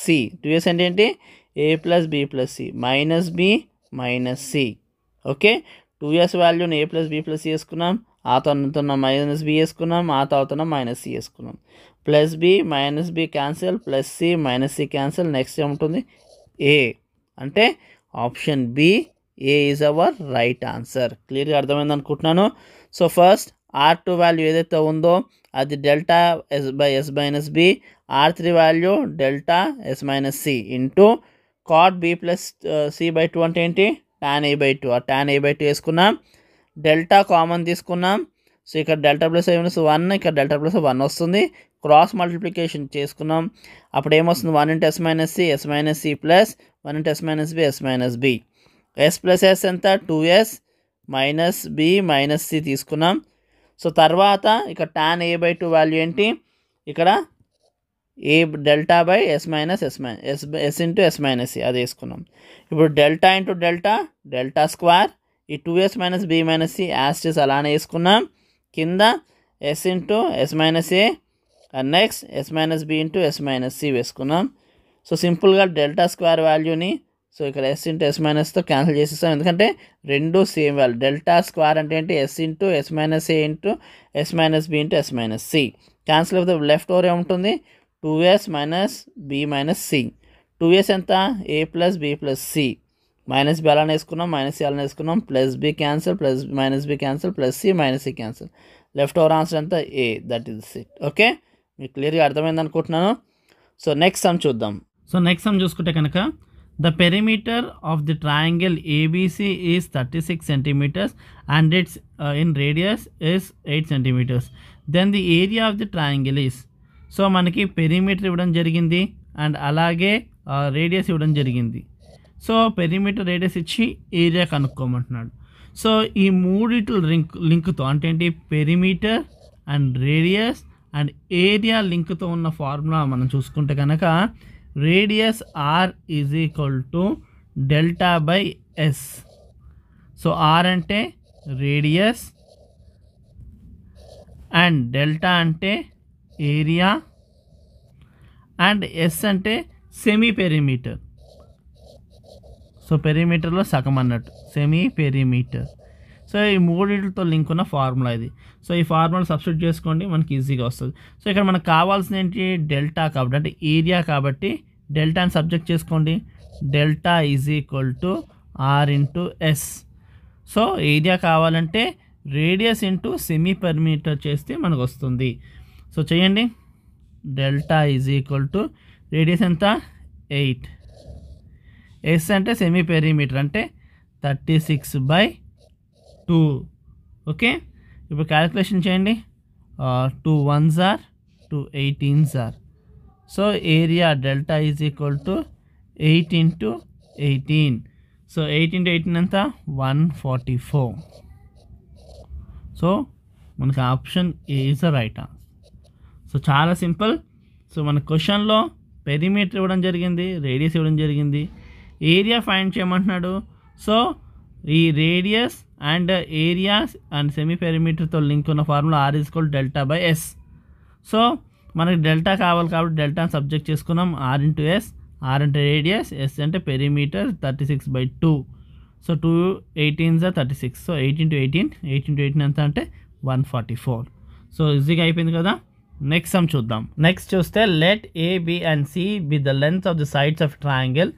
C two S అంటే ఏంటి ఏ plus B plus C minus B minus C okay two S వాల్యూని A plus B plus C వేసుకున్నాం ఆ తొన్న మైనస్ బి వేసుకున్నాం ఆ తోతన మైనస్ సి వేసుకున్నాం plus B minus B cancel plus C minus C cancel next ఏముంటుంది A అంటే option B A is our right answer క్లియర్గా అర్థమైంది అనుకుంటున్నాను so first R two value ఏదైతే ఉందో అది delta S by yes minus B R three value delta S minus C into cot B plus C by two అంటే ఏంటి tan A by two ఆ tan A by two వేసుకున్నాం delta common తీసుకున్నాం so ఇక్కడ delta plus యూనిస్ one ఇక్కడ delta plus one వస్తుంది cross multiplication చేసుకున్నాం అప్పుడు ఏమొస్తుంది one into yes minus C S minus C plus one into yes minus B S minus B S plus S ఎంత two S minus B minus C తీసుకున్నాం so తర్వాత ఇక్కడ tan A by two value ఏంటి ఇక్కడ A delta by yes minus yes minus S S into yes minus C అది వేసుకున్నాం ఇప్పుడు delta into delta delta square ఈ two S minus B minus C as it is అలానే వేసుకున్నాం కింద S into yes minus A next S minus B into yes minus C వేసుకున్నాం so సింపుల్గా delta square వాల్యూని సో ఇక్కడ ఎస్ ఇంటూ ఎస్ మైనస్తో cancel చేసేస్తాం ఎందుకంటే రెండు సేమ్ వాల్యూ డెల్టా స్క్వేర్ అంటే ఏంటి ఎస్ ఇంటూ ఎస్ మైనస్ ఏ into yes minus B into yes minus C cancel అయితే లెఫ్ట్ ఓవర్ ఏముంటుంది two S minus B minus C two yes ఎంత A plus B plus C minus B అలానే వేసుకున్నాం minus C అలానే వేసుకున్నాం plus B cancel plus minus B cancel plus C minus C cancel left over answer అంతా A that is it okay మీకు క్లియర్గా అర్థమైంది అనుకుంటున్నాను సో నెక్స్ట్ సమ్ చూద్దాం సో నెక్స్ట్ సమ్ చూసుకుంటే కనుక the perimeter of the triangle ABC is thirty six centimetres and its in radius is eight centimetres then the area of the triangle is so మనకి perimeter ఇవ్వడం జరిగింది and అలాగే radius uh, ఇవ్వడం జరిగింది so perimeter radius ఇచ్చి area కనుక్కోమంటున్నాడు so ఈ మూడిట్ల లింక్ లింక్తో అంటే ఏంటి perimeter and radius and area లింక్తో ఉన్న ఫార్ములా మనం చూసుకుంటే కనుక radius R is equal to delta by S so R అంటే రేడియస్ అండ్ డెల్టా అంటే ఏరియా అండ్ ఎస్ అంటే సెమీ పెరిమీటర్ సో పెరిమీటర్లో సగం అన్నట్టు సెమీ పెరిమీటర్ సో ఈ మూడింటితో లింక్ ఉన్న ఫార్ములా ఇది సో ఈ ఫార్ములా సబ్స్టిట్యూట్ చేసుకోండి మనకి ఈజీగా వస్తుంది సో ఇక్కడ మనకు కావాల్సిన ఏంటి డెల్టా కాబట్టి అంటే ఏరియా కాబట్టి డెల్టాని సబ్జెక్ట్ చేసుకోండి delta is equal to R into S so area కావాలంటే రేడియస్ ఇంటూ సెమీ పెరిమీటర్ చేస్తే మనకు వస్తుంది సో చేయండి delta is equal to radius ఎంత ఎయిట్ ఎస్ అంటే సెమీ పెరీమీటర్ అంటే thirty six by two okay ఇప్పుడు క్యాలిక్యులేషన్ చేయండి టూ వన్ జార్ టూ ఎయిటీన్ జార్ so area delta is equal to eight into eighteen so eight into eighteen అంత one forty four so మనకి option A is right so చాలా simple so మన క్వశ్చన్లో perimeter ఇవ్వడం జరిగింది రేడియస్ ఇవ్వడం జరిగింది ఏరియా ఫైండ్ చేయమంటున్నాడు సో ఈ radius and areas and semi పెరిమీటర్తో లింక్ ఉన్న formula R is equal delta by S so మనకి డెల్టా కావాలి కాబట్టి డెల్టాని సబ్జెక్ట్ చేసుకున్నాం ఆర్ ఇంటూ ఎస్ ఆర్ అంటే రేడియస్ ఎస్ అంటే perimeter thirty six by two so two eighteen జా thirty six so eighteen to eighteen eighteen to eighteen ఎంత అంటే వన్ ఫార్టీ ఫోర్ సో ఈజీగా అయిపోయింది కదా నెక్స్ట్ సమ్ చూద్దాం నెక్స్ట్ చూస్తే let A B and C be the length of the sides of triangle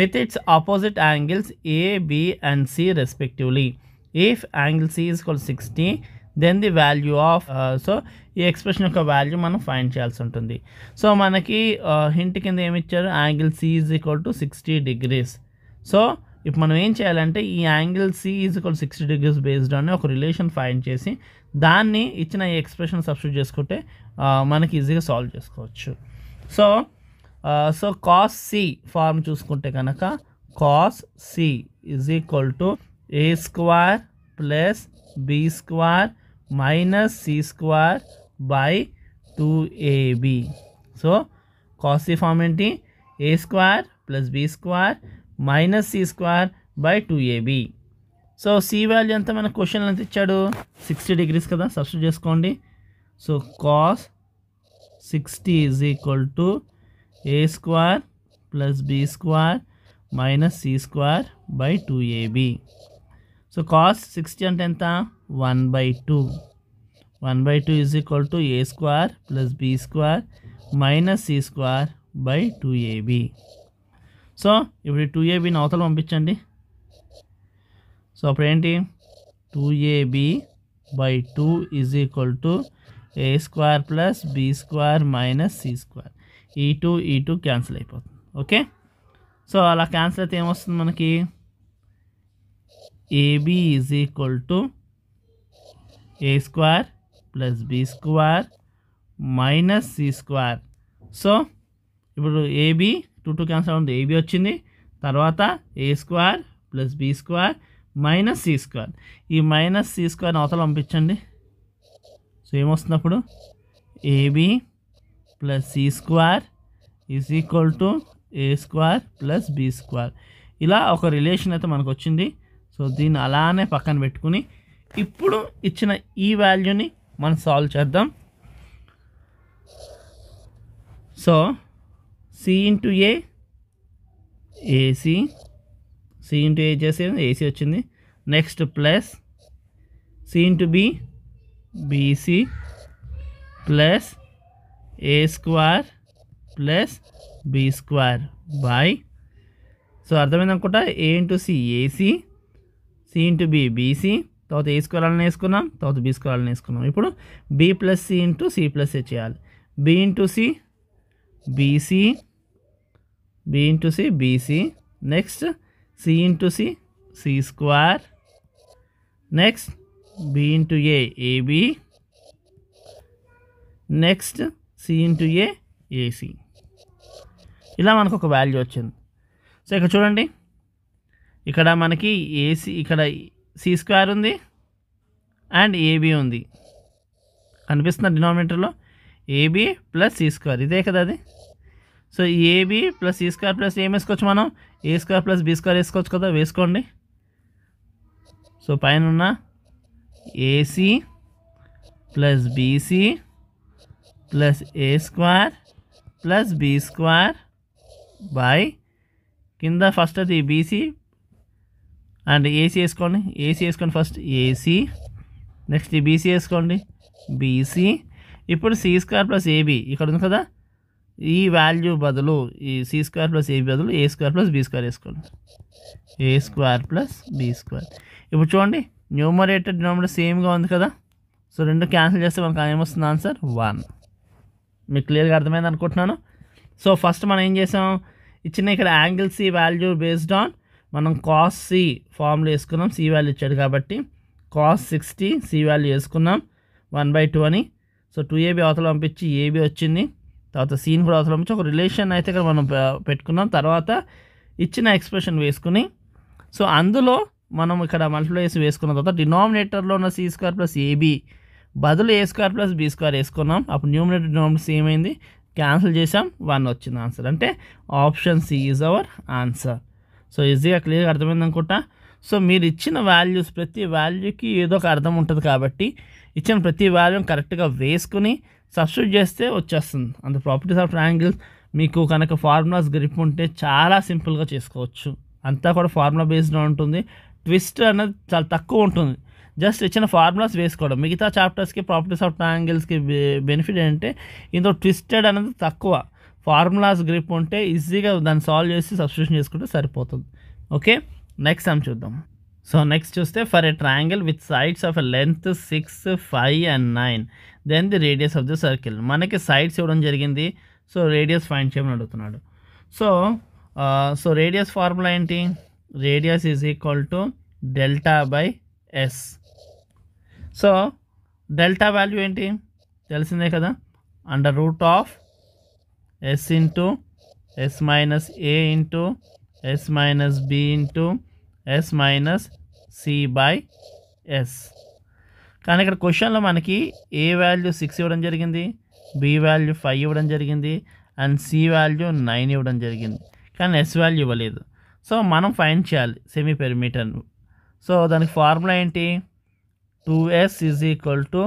with its opposite angles A, B and C respectively. If angle C is equal 60, then the value of so ఈ expression యొక్క వాల్యూ మనం find చేయాల్సి ఉంటుంది so మనకి hint uh, కింద ఏమి ఇచ్చారు angle C is equal to sixty degrees so ఇప్పుడు మనం ఏం చేయాలంటే ఈ angle C is equal sixty degrees based అని ఒక రిలేషన్ ఫైండ్ చేసి దాన్ని ఇచ్చిన ఈ ఎక్స్ప్రెషన్ సబ్స్టిట్యూట్ చేసుకుంటే uh, మనకి ఈజీగా సాల్వ్ చేసుకోవచ్చు so so cos C form చూసుకుంటే కనుక cos C is equal to A square plus B square minus C square by two AB so cos C form ఏంటి A square plus B square minus C square by two AB so C value ఎంత మన question ఎంత ఇచ్చాడు sixty degrees కదా substitute చేసుకోండి so cos sixty is equal to A square plus B square minus C square by two AB so cos sixty అంటే ఎంత one by two one by two is equal to A square plus B square minus C square by two AB so ఇప్పుడు two ఏబిని అవతల పంపించండి so అప్పుడు ఏంటి two AB by two is equal to A square plus B square minus C square ఈ two ఈ two cancel అయిపోతుంది okay so అలా క్యాన్సిల్ అయితే ఏమొస్తుంది మనకి AB is equal to A square plus B square minus C square so ఇప్పుడు AB two two cancel అవుతుంది AB వచ్చింది తర్వాత A square plus B square minus C square ఈ మైనస్ సి స్క్వేర్ అవతల పంపించండి సో ఏమొస్తుంది అప్పుడు AB plus C square is equal to A square plus B square ఇలా ఒక రిలేషన్ అయితే మనకు వచ్చింది సో దీన్ని అలానే పక్కన పెట్టుకుని ఇప్పుడు ఇచ్చిన ఈ వాల్యూని మనం సాల్వ్ చేద్దాం so C into A AC C into A చేసేది ఏసీ వచ్చింది next plus C into B BC plus a2 + b2 / so అర్థమైనం అంకuta a * c ac c * b bc తో అయితే a2 ని తీసుకున్నాం తో అయితే b2 ని తీసుకున్నాం ఇప్పుడు b + c * c + a చేయాలి b * c bc b * c bc next c * c c2 next b * a ab next C into A AC ఇలా మనకు ఒక వాల్యూ వచ్చింది సో ఇక్కడ చూడండి ఇక్కడ మనకి ఏసీ ఇక్కడ సి స్క్వేర్ ఉంది అండ్ ఏబీ ఉంది కనిపిస్తున్న డినామినేటర్లో ఏబీ ప్లస్ సి స్క్వేర్ ఇదే కదా అది so AB plus C square plus ఏం వేసుకోవచ్చు మనం A square plus B square వేసుకోవచ్చు కదా వేసుకోండి సో పైన ఉన్న AC plus BC plus A square plus b square by కింద ఫస్ట్ అది బీసీ అండ్ ఏసీ వేసుకోండి ఏసీ వేసుకోండి ఫస్ట్ ఏసీ నెక్స్ట్ బీసీ వేసుకోండి బీసీ ఇప్పుడు సి స్క్వేర్ ప్లస్ ఏబీ ఇక్కడ ఉంది కదా ఈ వాల్యూ బదులు ఈ సి స్క్వేర్ ప్లస్ ఏబీ బదులు A square plus B square వేసుకోండి A square plus B square ఇప్పుడు చూడండి న్యూమరేటర్ డినామినేటర్ సేమ్గా ఉంది కదా సో రెండు క్యాన్సిల్ చేస్తే మనకు ఏమొస్తుంది ఆన్సర్ వన్ మీకు క్లియర్గా అర్థమైంది అనుకుంటున్నాను సో ఫస్ట్ మనం ఏం చేసాం ఇచ్చిన ఇక్కడ angle C value based on మనం కాస్ సి ఫామ్లో వేసుకున్నాం సి వాల్యూ ఇచ్చాడు కాబట్టి కాస్ సిక్స్టీ సి వాల్యూ వేసుకున్నాం వన్ బై టూ అని సో టూ ఏబీ అవతల పంపించి ఏబీ వచ్చింది తర్వాత సీన్ కూడా అవతల పంపించి ఒక రిలేషన్ అయితే ఇక్కడ మనం పెట్టుకున్నాం తర్వాత ఇచ్చిన ఎక్స్ప్రెషన్ వేసుకుని సో అందులో మనం ఇక్కడ మల్టిప్లై చేసి వేసుకున్న తర్వాత డినామినేటర్లో ఉన్న సీ స్క్వేర్ ప్లస్ ఏబీ బదులు A square plus B square వేసుకున్నాం అప్పుడు న్యూమినేటర్ డినామినేటర్ ఏమైంది క్యాన్సిల్ చేసాం వన్ వచ్చింది ఆన్సర్ అంటే option C is our answer so ఈజీగా క్లియర్గా అర్థమైంది అనుకుంటా సో మీరు ఇచ్చిన వాల్యూస్ ప్రతి వాల్యూకి ఏదో ఒక అర్థం ఉంటుంది కాబట్టి ఇచ్చిన ప్రతి వాల్యూని కరెక్ట్గా వేసుకుని సబ్స్టిట్యూట్ చేస్తే వచ్చేస్తుంది అంత ప్రాపర్టీస్ ఆఫ్ ట్రాంగిల్స్ మీకు కనుక ఫార్ములాస్ గ్రిప్ ఉంటే చాలా సింపుల్గా చేసుకోవచ్చు అంతా కూడా ఫార్ములా బేస్డ్ ఉంటుంది ట్విస్ట్ అనేది చాలా తక్కువ ఉంటుంది జస్ట్ ఇచ్చిన ఫార్ములాస్ వేసుకోవడం మిగతా చాప్టర్స్కి ప్రాపర్టీస్ ఆఫ్ ట్రయాంగిల్స్కి బెనిఫిట్ ఏంటంటే ఇందులో ట్విస్టెడ్ అనేది తక్కువ ఫార్ములాస్ గ్రిప్ ఉంటే ఈజీగా దాన్ని సాల్వ్ చేసి సబ్స్టిట్యూషన్ చేసుకుంటే సరిపోతుంది ఓకే నెక్స్ట్ సమ్ చూద్దాం సో నెక్స్ట్ చూస్తే for a triangle with sides of a length six five and nine then the radius of the circle మనకి సైడ్స్ ఇవ్వడం జరిగింది సో రేడియస్ ఫైండ్ చేయమని అడుగుతున్నాడు సో సో రేడియస్ ఫార్ములా ఏంటి radius is equal to delta by S so delta value ఏంటి తెలిసిందే కదా under root of yes into yes minus A into yes minus B into yes minus C by S కానీ ఇక్కడ క్వశ్చన్లో మనకి ఏ value six ఇవ్వడం జరిగింది బి వాల్యూ ఫైవ్ ఇవ్వడం జరిగింది అండ్ సి వాల్యూ నైన్ ఇవ్వడం జరిగింది కానీ ఎస్ వాల్యూ ఇవ్వలేదు సో మనం ఫైన్ చేయాలి సెమీ పెరిమీటర్ను సో దానికి ఫార్ములా ఏంటి two S is equal to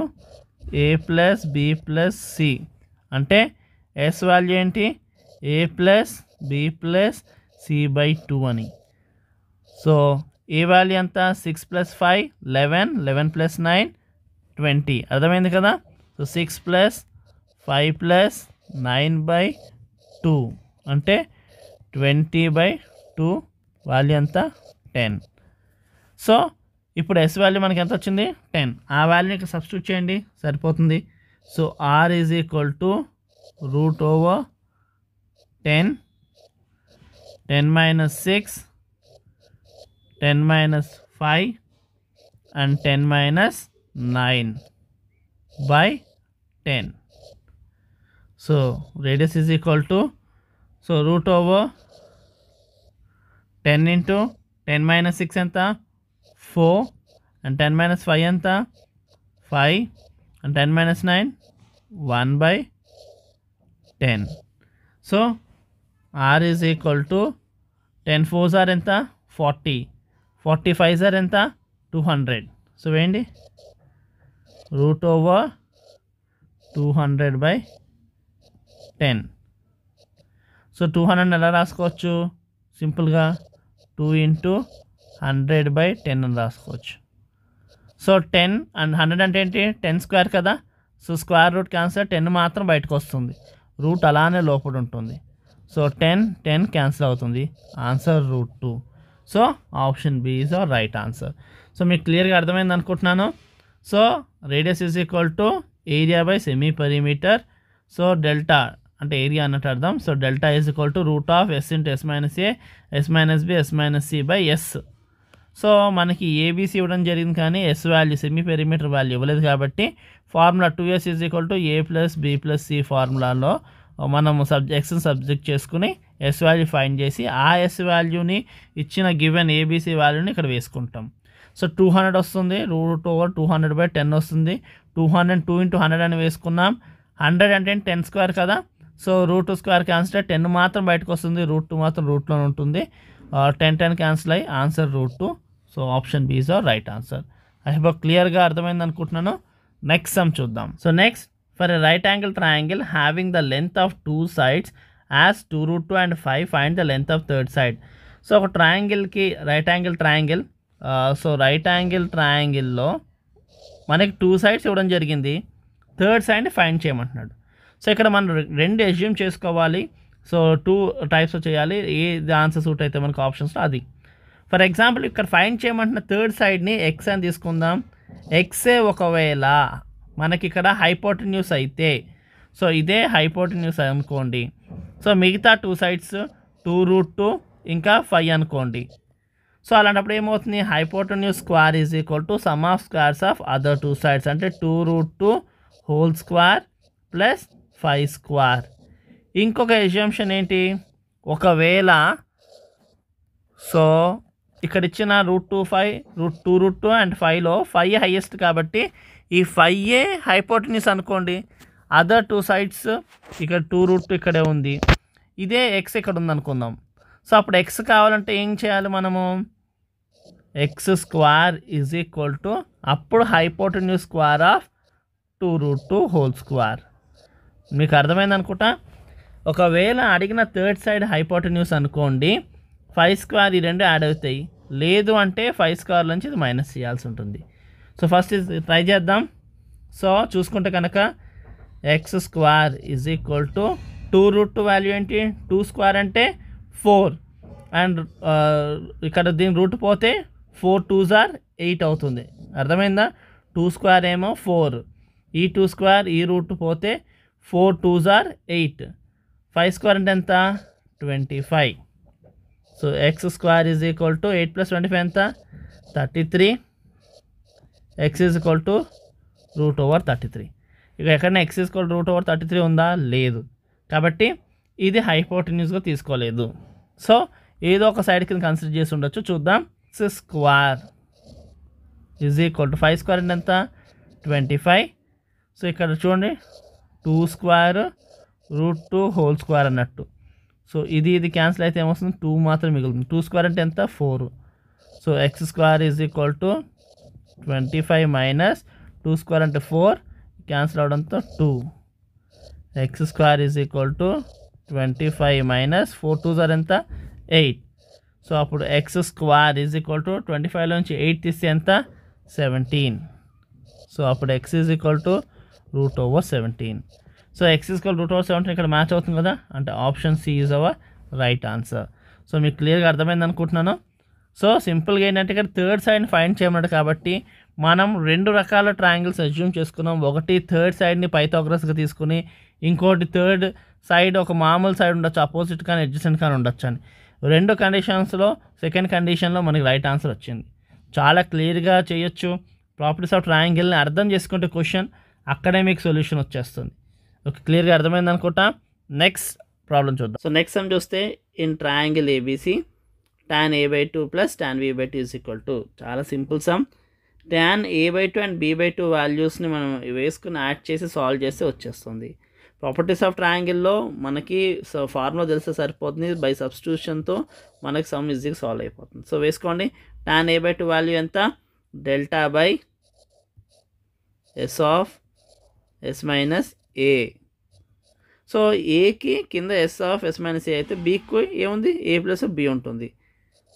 A plus B plus C అంటే ఎస్ వాల్యూ ఏంటి ఏ plus B plus C by two అని సో ఏ వాల్యూ ఎంత six plus five eleven eleven plus nine twenty అర్థమైంది కదా so six plus five plus nine by two అంటే twenty by two value ఎంత ten so ఇప్పుడు yes value మనకి ఎంత వచ్చింది టెన్ ఆ వాల్యూని ఇక్కడ సబ్స్టిట్యూట్ చేయండి సరిపోతుంది so R is equal to root over ten ten minus six ten minus five and ten minus nine by ten so radius is equal to so root over ten into ten minus six ఎంత four and ten minus five ఎంత five and ten minus nine one by ten so R is equal to ten fours R ఎంత forty forty five sir ఎంత two hundred so వేయండి route over two hundred by ten so two hundred ఎలా రాసుకోవచ్చు సింపుల్గా two into hundred by ten అని రాసుకోవచ్చు so ten and hundred అంటే ఏంటి టెన్ స్క్వేర్ కదా so square root cancel ten మాత్రం బయటకు వస్తుంది రూట్ అలానే లోపల ఉంటుంది సో టెన్ టెన్ క్యాన్సిల్ అవుతుంది answer root two so option B is our right answer so మీకు క్లియర్గా అర్థమైంది అనుకుంటున్నాను so radius is equal to area by semi perimeter so delta అంటే ఏరియా అన్నట్టు అర్థం so delta is equal to root of yes into yes minus A S minus B S minus C by S so మనకి ABC ఇవ్వడం జరిగింది కానీ S value semi perimeter value ఇవ్వలేదు కాబట్టి formula two S is equal to A plus B plus C ఫార్ములాలో మనం సబ్జెక్ట్స్ని subject చేసుకుని ఎస్ వాల్యూ ఫైండ్ చేసి ఆ ఎస్ వాల్యూని ఇచ్చిన గివెన్ ఏబీసీ వాల్యూని ఇక్కడ వేసుకుంటాం సో టూ హండ్రెడ్ వస్తుంది root over two hundred by ten వస్తుంది two hundred two into hundred అని వేసుకున్నాం హండ్రెడ్ అంటే టెన్ స్క్వేర్ కదా so root square cancel ten మాత్రం బయటకు వస్తుంది రూట్ టూ మాత్రం రూట్లోనే ఉంటుంది టెన్ టెన్ క్యాన్సిల్ అయ్యి answer root two so option B our right answer I hope క్లియర్గా అర్థమైంది అనుకుంటున్నాను నెక్స్ట్ సమ్ చూద్దాం so next for a right angle triangle having the length of two sides as two root two and five find the length of third side so ఒక ట్రయాంగిల్కి right angle triangle so right angle ట్రయాంగిల్లో మనకి two sides ఇవ్వడం జరిగింది third సైడ్ని find చేయమంటున్నాడు సో ఇక్కడ మనం రెండు ఎజ్యూమ్ చేసుకోవాలి సో టూ టైప్స్ చేయాలి ఏ ఆన్సర్ సూట్ అయితే మనకు ఆప్షన్స్లో అది ఫర్ ఎగ్జాంపుల్ ఇక్కడ ఫైన్ చేయమంటున్న థర్డ్ సైడ్ని ఎక్స్ అని తీసుకుందాం ఎక్సే ఒకవేళ మనకి ఇక్కడ హైపోటన్యూస్ అయితే సో ఇదే హైపోటన్యూస్ అనుకోండి సో మిగతా two sides two root two ఇంకా ఫైవ్ అనుకోండి సో అలాంటప్పుడు ఏమవుతుంది hypotenuse square is equal to sum of squares of other two sides అంటే two root two whole square plus five square ఇంకొక ఎజంప్షన్ ఏంటి ఒకవేళ సో ఇక్కడ ఇచ్చిన root two five root two root two and ఫైవ్లో five highest కాబట్టి ఈ five a hypotenuse అనుకోండి అదర్ టూ సైడ్స్ ఇక్కడ టూ రూట్ టూ ఇక్కడే ఉంది ఇదే ఎక్స్ ఇక్కడ ఉందనుకుందాం సో అప్పుడు ఎక్స్ కావాలంటే ఏం చేయాలి మనము X square is equal to అప్పుడు hypotenuse square of two root two whole square మీకు అర్థమైంది అనుకుంటా ఒకవేళ అడిగిన థర్డ్ సైడ్ న్యూస్ అనుకోండి ఫైవ్ స్క్వేర్ ఈ రెండు యాడ్ అవుతాయి లేదు అంటే ఫైవ్ స్క్వేర్ నుంచి ఇది మైనస్ చేయాల్సి ఉంటుంది సో ఫస్ట్ ట్రై చేద్దాం సో చూసుకుంటే కనుక X square is equal to two root two value ఏంటి టూ స్క్వేర్ అంటే ఫోర్ అండ్ ఇక్కడ దీని రూట్ పోతే ఫోర్ టూస్ ఆర్ ఎయిట్ అవుతుంది అర్థమైందా టూ స్క్వేర్ ఏమో ఫోర్ ఈ టూ స్క్వేర్ ఈ రూట్ పోతే four twos or eight five square అంటే ఎంత twenty five so X square is equal to eight plus twenty five ఎంత thirty three X is equal to root over thirty three ఇక ఎక్కడైనా X is equal root over thirty three ఉందా లేదు కాబట్టి ఇది హైపోటెన్యూస్గా తీసుకోలేదు సో ఏదో ఒక సైడ్ కింద కన్సిడర్ చేసి ఉండొచ్చు చూద్దాం X square is equal to five square అంటే ఎంత ట్వంటీ ఫైవ్ సో ఇక్కడ చూడండి two square root two whole square అన్నట్టు సో ఇది ఇది క్యాన్సిల్ అయితే ఏమొస్తుంది టూ మాత్రం మిగులుతుంది టూ స్క్వేర్ అంటే ఎంత four so X square is equal to twenty five minus two square అంటే ఫోర్ క్యాన్సిల్ అవడంతో two X square is equal to twenty five minus four two sir ఎంత ఎయిట్ సో అప్పుడు X square is equal to twenty ఫైవ్లో నుంచి eight తీస్తే ఎంత seventeen so అప్పుడు X is equal to root over seventeen so X is equal root over seventeen ఇక్కడ match అవుతుంది కదా అంటే option C is our right answer so మీకు క్లియర్గా అర్థమైంది అనుకుంటున్నాను సో సింపుల్గా ఏంటంటే ఇక్కడ థర్డ్ సైడ్ని ఫైండ్ చేయమన్నాడు కాబట్టి మనం రెండు రకాల ట్రయాంగిల్స్ అజ్యూమ్ చేసుకున్నాం ఒకటి థర్డ్ సైడ్ని పైతోగ్రస్గా తీసుకుని ఇంకోటి థర్డ్ సైడ్ ఒక మామూలు సైడ్ ఉండొచ్చు అపోజిట్ కానీ అడ్జసెంట్ కానీ ఉండొచ్చు అని రెండు కండిషన్స్లో సెకండ్ కండిషన్లో మనకి రైట్ ఆన్సర్ వచ్చింది చాలా క్లియర్గా చేయొచ్చు ప్రాపర్టీస్ ఆఫ్ ట్రయాంగిల్ని అర్థం చేసుకుంటే క్వశ్చన్ అక్కడే మీకు సొల్యూషన్ వచ్చేస్తుంది ఓకే క్లియర్గా అర్థమైంది అనుకుంటా నెక్స్ట్ ప్రాబ్లం చూద్దాం సో నెక్స్ట్ సమ్ చూస్తే in triangle ABC tan A by two plus tan B by two is equal to చాలా simple sum tan A by two and B by two వాల్యూస్ని మనం వేసుకుని add చేసి solve చేస్తే వచ్చేస్తుంది properties of ట్రయాంగిల్లో మనకి so formula తెలిస్తే సరిపోతుంది బై సబ్స్టిట్యూషన్తో మనకి సమ్ ఈజీగా సాల్వ్ అయిపోతుంది సో వేసుకోండి tan A by two value ఎంత delta by S of yes minus A so ఏకి కింద S of yes minus A అయితే బీకు ఏముంది ఏ ప్లస్ బి ఉంటుంది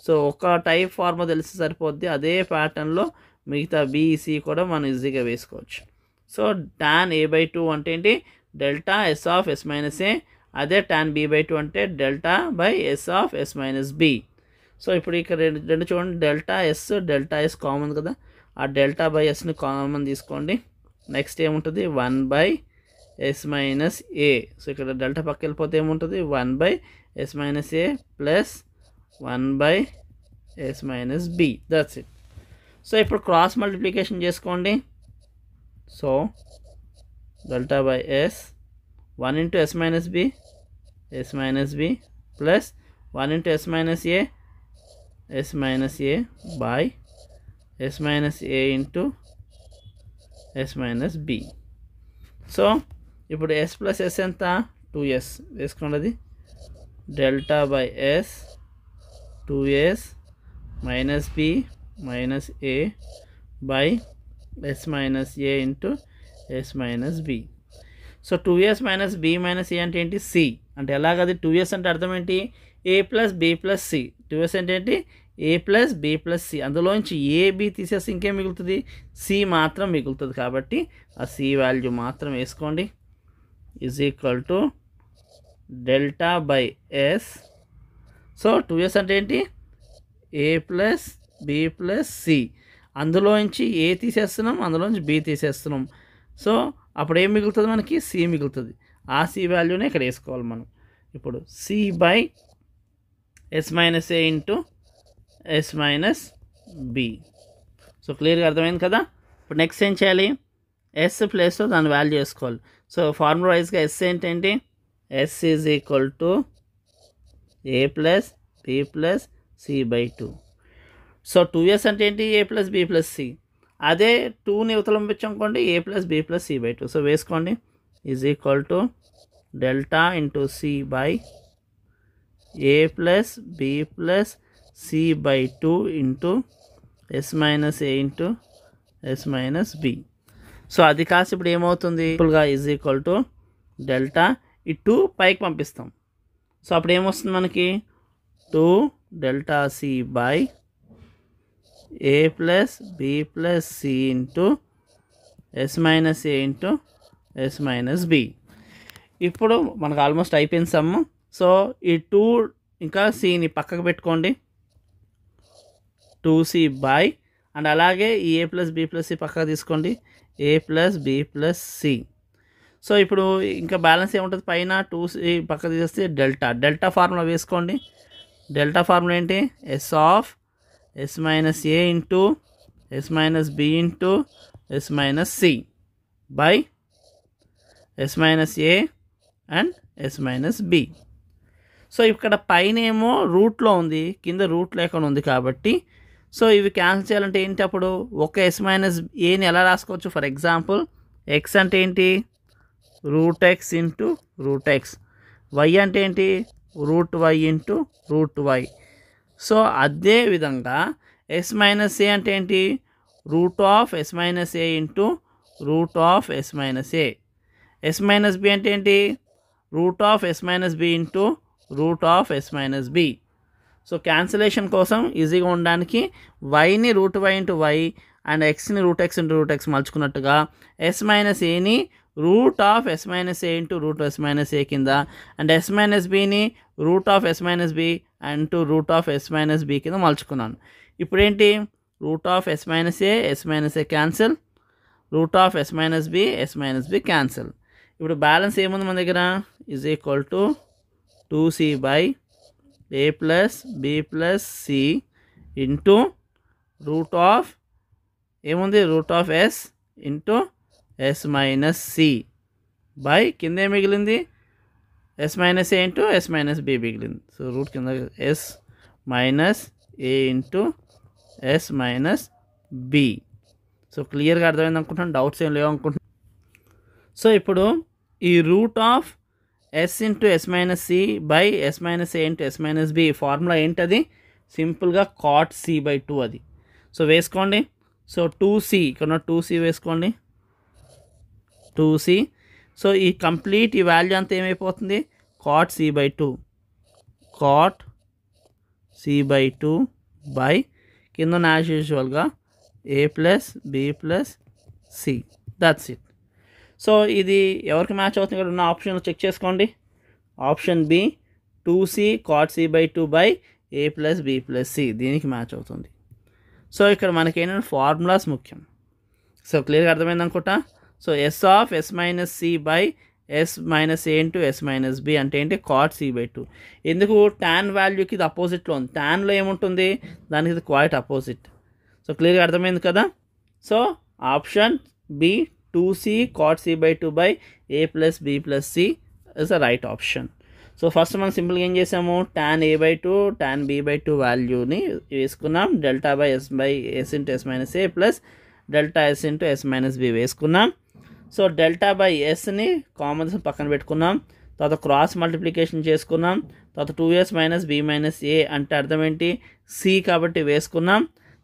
సో ఒక టైప్ ఫార్ములా తెలిసి సరిపోద్ది అదే ప్యాటర్న్లో మిగతా బీసీ e, కూడా మనం ఈజీగా వేసుకోవచ్చు so tan A by two అంటే ఏంటి delta S of yes minus A అదే టాన్ బి బై టూ అంటే delta by S of yes minus B so ఇప్పుడు ఇక్కడ రెండు రెండు చూడండి delta S delta S common కదా ఆ డెల్టా బై ఎస్ని కామన్ తీసుకోండి నెక్స్ట్ ఏముంటుంది one by yes minus A so ఇక్కడ డెల్టా పక్క వెళ్ళిపోతే ఏముంటుంది one by yes minus A plus one by yes minus B that's it so ఇప్పుడు క్రాస్ మల్టిప్లికేషన్ చేసుకోండి so delta by S one into yes minus B S minus B plus one into yes minus A S minus A by yes minus A into yes minus B so ఇప్పుడు S plus S ఎంత two S వేసుకోండి అది delta by S two S minus B minus A by yes minus A into yes minus B so two S minus B minus ఏ అంటే ఏంటి C అంటే ఎలాగది two S అంటే అర్థం ఏంటి ఏ plus B plus C two S అంటే ఏంటి ఏ plus B plus C అందులోంచి AB తీసేసి ఇంకేం మిగులుతుంది సి మాత్రం మిగులుతుంది కాబట్టి ఆ సి వాల్యూ మాత్రం వేసుకోండి is equal to delta by S so two S అంటే ఏంటి ఏ ప్లస్ బి ప్లస్ సి అందులోంచి ఏ తీసేస్తున్నాం అందులోంచి బి తీసేస్తున్నాం సో అప్పుడు ఏం మిగులుతుంది మనకి సి మిగులుతుంది ఆ సి వాల్యూనే ఇక్కడ వేసుకోవాలి మనం ఇప్పుడు C by yes minus A into yes minus B so క్లియర్గా అర్థమైంది కదా ఇప్పుడు నెక్స్ట్ ఏం చేయాలి ఎస్ ప్లేస్లో దాన్ని వాల్యూ వేసుకోవాలి సో ఫార్ములా రైస్ గా S అంటే ఏంటి S = a + b + c / 2 so 2s అంటే ఏంటి a + b + c అదే 2 ని ఉతలంపించొండి a + b + c / 2 సో వేస్కోండి = Δ * c / a + b + c / 2 * s - a * s - b so అది కాస్త ఇప్పుడు ఏమవుతుంది ఫుల్గా ఈజ్ ఈక్వల్ టు డెల్టా ఈ టూ పైకి పంపిస్తాం సో అప్పుడు ఏమొస్తుంది మనకి two delta C by A plus B plus C into yes minus A into yes minus B ఇప్పుడు మనకు ఆల్మోస్ట్ అయిపోయింది సమ్ము సో ఈ టూ ఇంకా సిని పక్కకు పెట్టుకోండి టూ సి బై అండ్ అలాగే ఈ A plus B plus C పక్కకు తీసుకోండి A plus B plus C so ఇప్పుడు ఇంకా బ్యాలెన్స్ ఏముంటుంది పైన టూ సి పక్క తీసేస్తే డెల్టా డెల్టా ఫార్ములా వేసుకోండి డెల్టా ఫార్ములా ఏంటి S of yes minus A into yes minus B into yes minus C by yes minus A and yes minus B so ఇక్కడ పైన ఏమో రూట్లో ఉంది కింద రూట్ లేకుండా ఉంది కాబట్టి సో ఇవి క్యాన్సిల్ చేయాలంటే ఏంటి అప్పుడు ఒక ఎస్ మైనస్ ఏని ఎలా రాసుకోవచ్చు ఫర్ ఎగ్జాంపుల్ ఎక్స్ అంటే ఏంటి root X into root X Y అంటే ఏంటి root Y into root Y so అదే విధంగా ఎస్ మైనస్ ఏ అంటే ఏంటి root of yes minus A into root of yes minus A S minus B అంటే ఏంటి root of yes minus B into root of yes minus B so cancellation కోసం ఈజీగా ఉండడానికి వైని root Y into Y and ఎక్స్ని root X into root X మలుచుకున్నట్టుగా yes minus ఏని root of yes minus A into root yes minus A కింద and yes minus బిని root of yes minus B and to root of yes minus B కింద మలుచుకున్నాను ఇప్పుడేంటి root of yes minus A S minus A cancel root of yes minus B S minus B cancel ఇప్పుడు balance ఏముంది మన దగ్గర is equal to two C by A plus B plus C into root of ఏముంది root of yes into yes minus C by కింద ఏం మిగిలింది S minus ఏ into yes minus B మిగిలింది so root కింద S minus ఏ into yes minus B so క్లియర్గా అర్థమైంది అనుకుంటున్నాను doubts ఏం లేవు అనుకుంటున్నాను సో ఇప్పుడు ఈ root of yes into yes minus C by yes minus A into yes minus b formula ఏంటది సింపుల్గా కాట్ సి బై టూ అది సో వేసుకోండి సో టూ సి ఇక్కడ టూ సి వేసుకోండి టూ సి సో ఈ కంప్లీట్ ఈ వాల్యూ అంతా ఏమైపోతుంది cot C by two cot C by two by కింద యాజ్ యూజువల్గా a plus B plus c that's it so ఇది ఎవరికి మ్యాచ్ అవుతుంది ఇక్కడ ఉన్న ఆప్షన్ చెక్ చేసుకోండి option B two C cot C by two by A plus B plus c దీనికి match అవుతుంది సో ఇక్కడ మనకి ఏంటంటే ఫార్ములాస్ ముఖ్యం సో క్లియర్గా అర్థమైంది అనుకుంటా so s of yes minus C by yes minus A into yes minus B అంటే ఏంటి కాట్ సి బై టూ ఎందుకు ట్యాన్ వాల్యూకి ఇది అపోజిట్లో ఉంది ట్యాన్లో ఏముంటుంది దానికి ఇది క్వాయిట్ అపోజిట్ సో క్లియర్గా అర్థమైంది కదా so option B two 2c cot C by two by A plus b plus c is a right option so first మనం సింపుల్గా ఏం చేసాము tan A by two tan B by two వాల్యూని వేసుకున్నాం delta by s by yes into yes minus A plus delta s into yes minus B వేసుకున్నాం so delta by ఎస్ని కామన్స్ పక్కన పెట్టుకున్నాం తర్వాత క్రాస్ మల్టిప్లికేషన్ చేసుకున్నాం తర్వాత two S minus B minus ఏ అంటే అర్థం ఏంటి సి కాబట్టి వేసుకున్నాం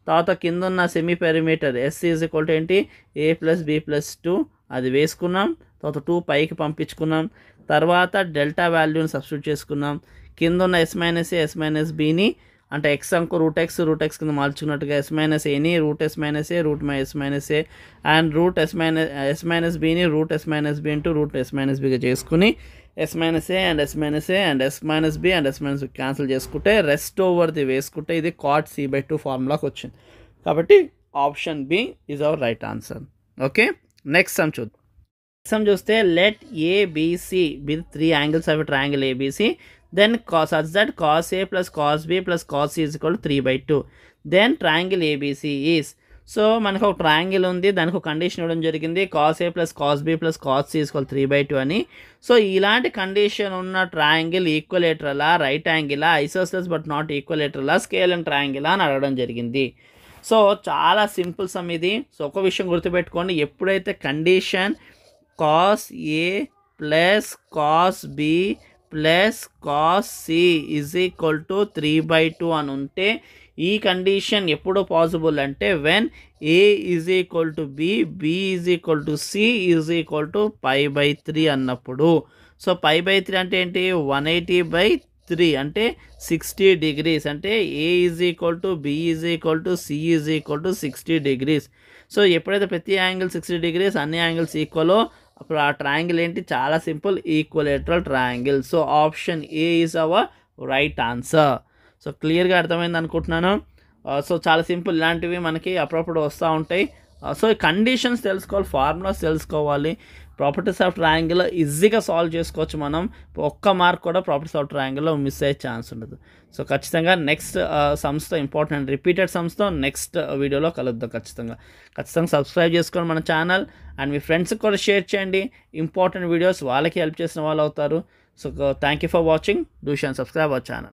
తర్వాత కింద ఉన్న semi perimeter s is equal to ఏంటి ఏ ప్లస్ బి ప్లస్ టూ అది వేసుకున్నాం తర్వాత టూ పైకి పంపించుకున్నాం తర్వాత డెల్టా వాల్యూని సబ్స్టిట్యూట్ చేసుకున్నాం కింద ఉన్న ఎస్ మైనస్ ఎస్ మైనస్ బిని అంటే ఎక్స్ అంకు రూట్ ఎక్స్ రూట్ ఎక్స్ కింద మార్చుకున్నట్టుగా ఎస్ మైనస్ ఏని root yes minus a root మై s minus A and root yes minus yes minus బిని root yes minus B into root yes minus బిగా చేసుకుని s minus A and yes minus A and yes minus B and yes minus cancel చేసుకుంటే rest ఓవర్ది వేసుకుంటే ఇది cot C by two ఫార్ములాకి వచ్చింది కాబట్టి option B is our right answer okay next sum చూద్దాం నెక్స్ట్ సమ్ చూస్తే let ABC with three angles of triangle ABC then cos as that cos A plus cos B plus cos is equal three by two then triangle ABC is so మనకు ఒక triangle ఉంది దానికి ఒక condition ఇవ్వడం జరిగింది cos A plus cos B plus cos C is equal three by two అని so ఇలాంటి condition ఉన్న ట్రాంగిల్ ఈక్వలేటర్లా రైట్ యాంగిలా ఐసోస్లెస్ బట్ నాట్ ఈక్వలేటర్లా స్కేల్ అండ్ ట్రాంగిలా అని అడగడం జరిగింది సో చాలా సింపుల్ సమ్ ఇది సో ఒక విషయం గుర్తుపెట్టుకోండి ఎప్పుడైతే condition cos A plus cos B plus cos C is equal to three by two అని ఉంటే ఈ కండిషన్ ఎప్పుడు పాసిబుల్ అంటే when A is equal to B B is equal to C is equal to pi by three అన్నప్పుడు so pi by three అంటే ఏంటి one eighty by three అంటే sixty degrees అంటే A is equal to B is equal to C is equal to sixty degrees so ఎప్పుడైతే ప్రతి angle sixty degrees అన్ని angles ఈక్వలో అప్పుడు ఆ ట్రయాంగిల్ ఏంటి చాలా simple equilateral triangle so option A is our right answer so క్లియర్గా అర్థమైంది అనుకుంటున్నాను సో చాలా సింపుల్ ఇలాంటివి మనకి అప్పుడప్పుడు వస్తూ ఉంటాయి సో కండిషన్స్ తెలుసుకోవాలి ఫార్ములాస్ తెలుసుకోవాలి ప్రాపర్టీస్ ఆఫ్ ట్రయాంగిల్ ఈజీగా సాల్వ్ చేసుకోవచ్చు మనం ఒక్క మార్క్ కూడా ప్రాపర్టీస్ ఆఫ్ ట్రయాంగిల్లో మిస్ అయ్యే ఛాన్స్ ఉండదు సో ఖచ్చితంగా నెక్స్ట్ సంస్థ ఇంపార్టెంట్ రిపీటెడ్ సంస్థ నెక్స్ట్ వీడియోలో కలుద్దాం ఖచ్చితంగా ఖచ్చితంగా సబ్స్క్రైబ్ చేసుకోండి మన ఛానల్ అండ్ మీ ఫ్రెండ్స్కి కూడా షేర్ చేయండి ఇంపార్టెంట్ వీడియోస్ వాళ్ళకి హెల్ప్ చేసిన వాళ్ళు అవుతారు so thank you for watching do share subscribe our channel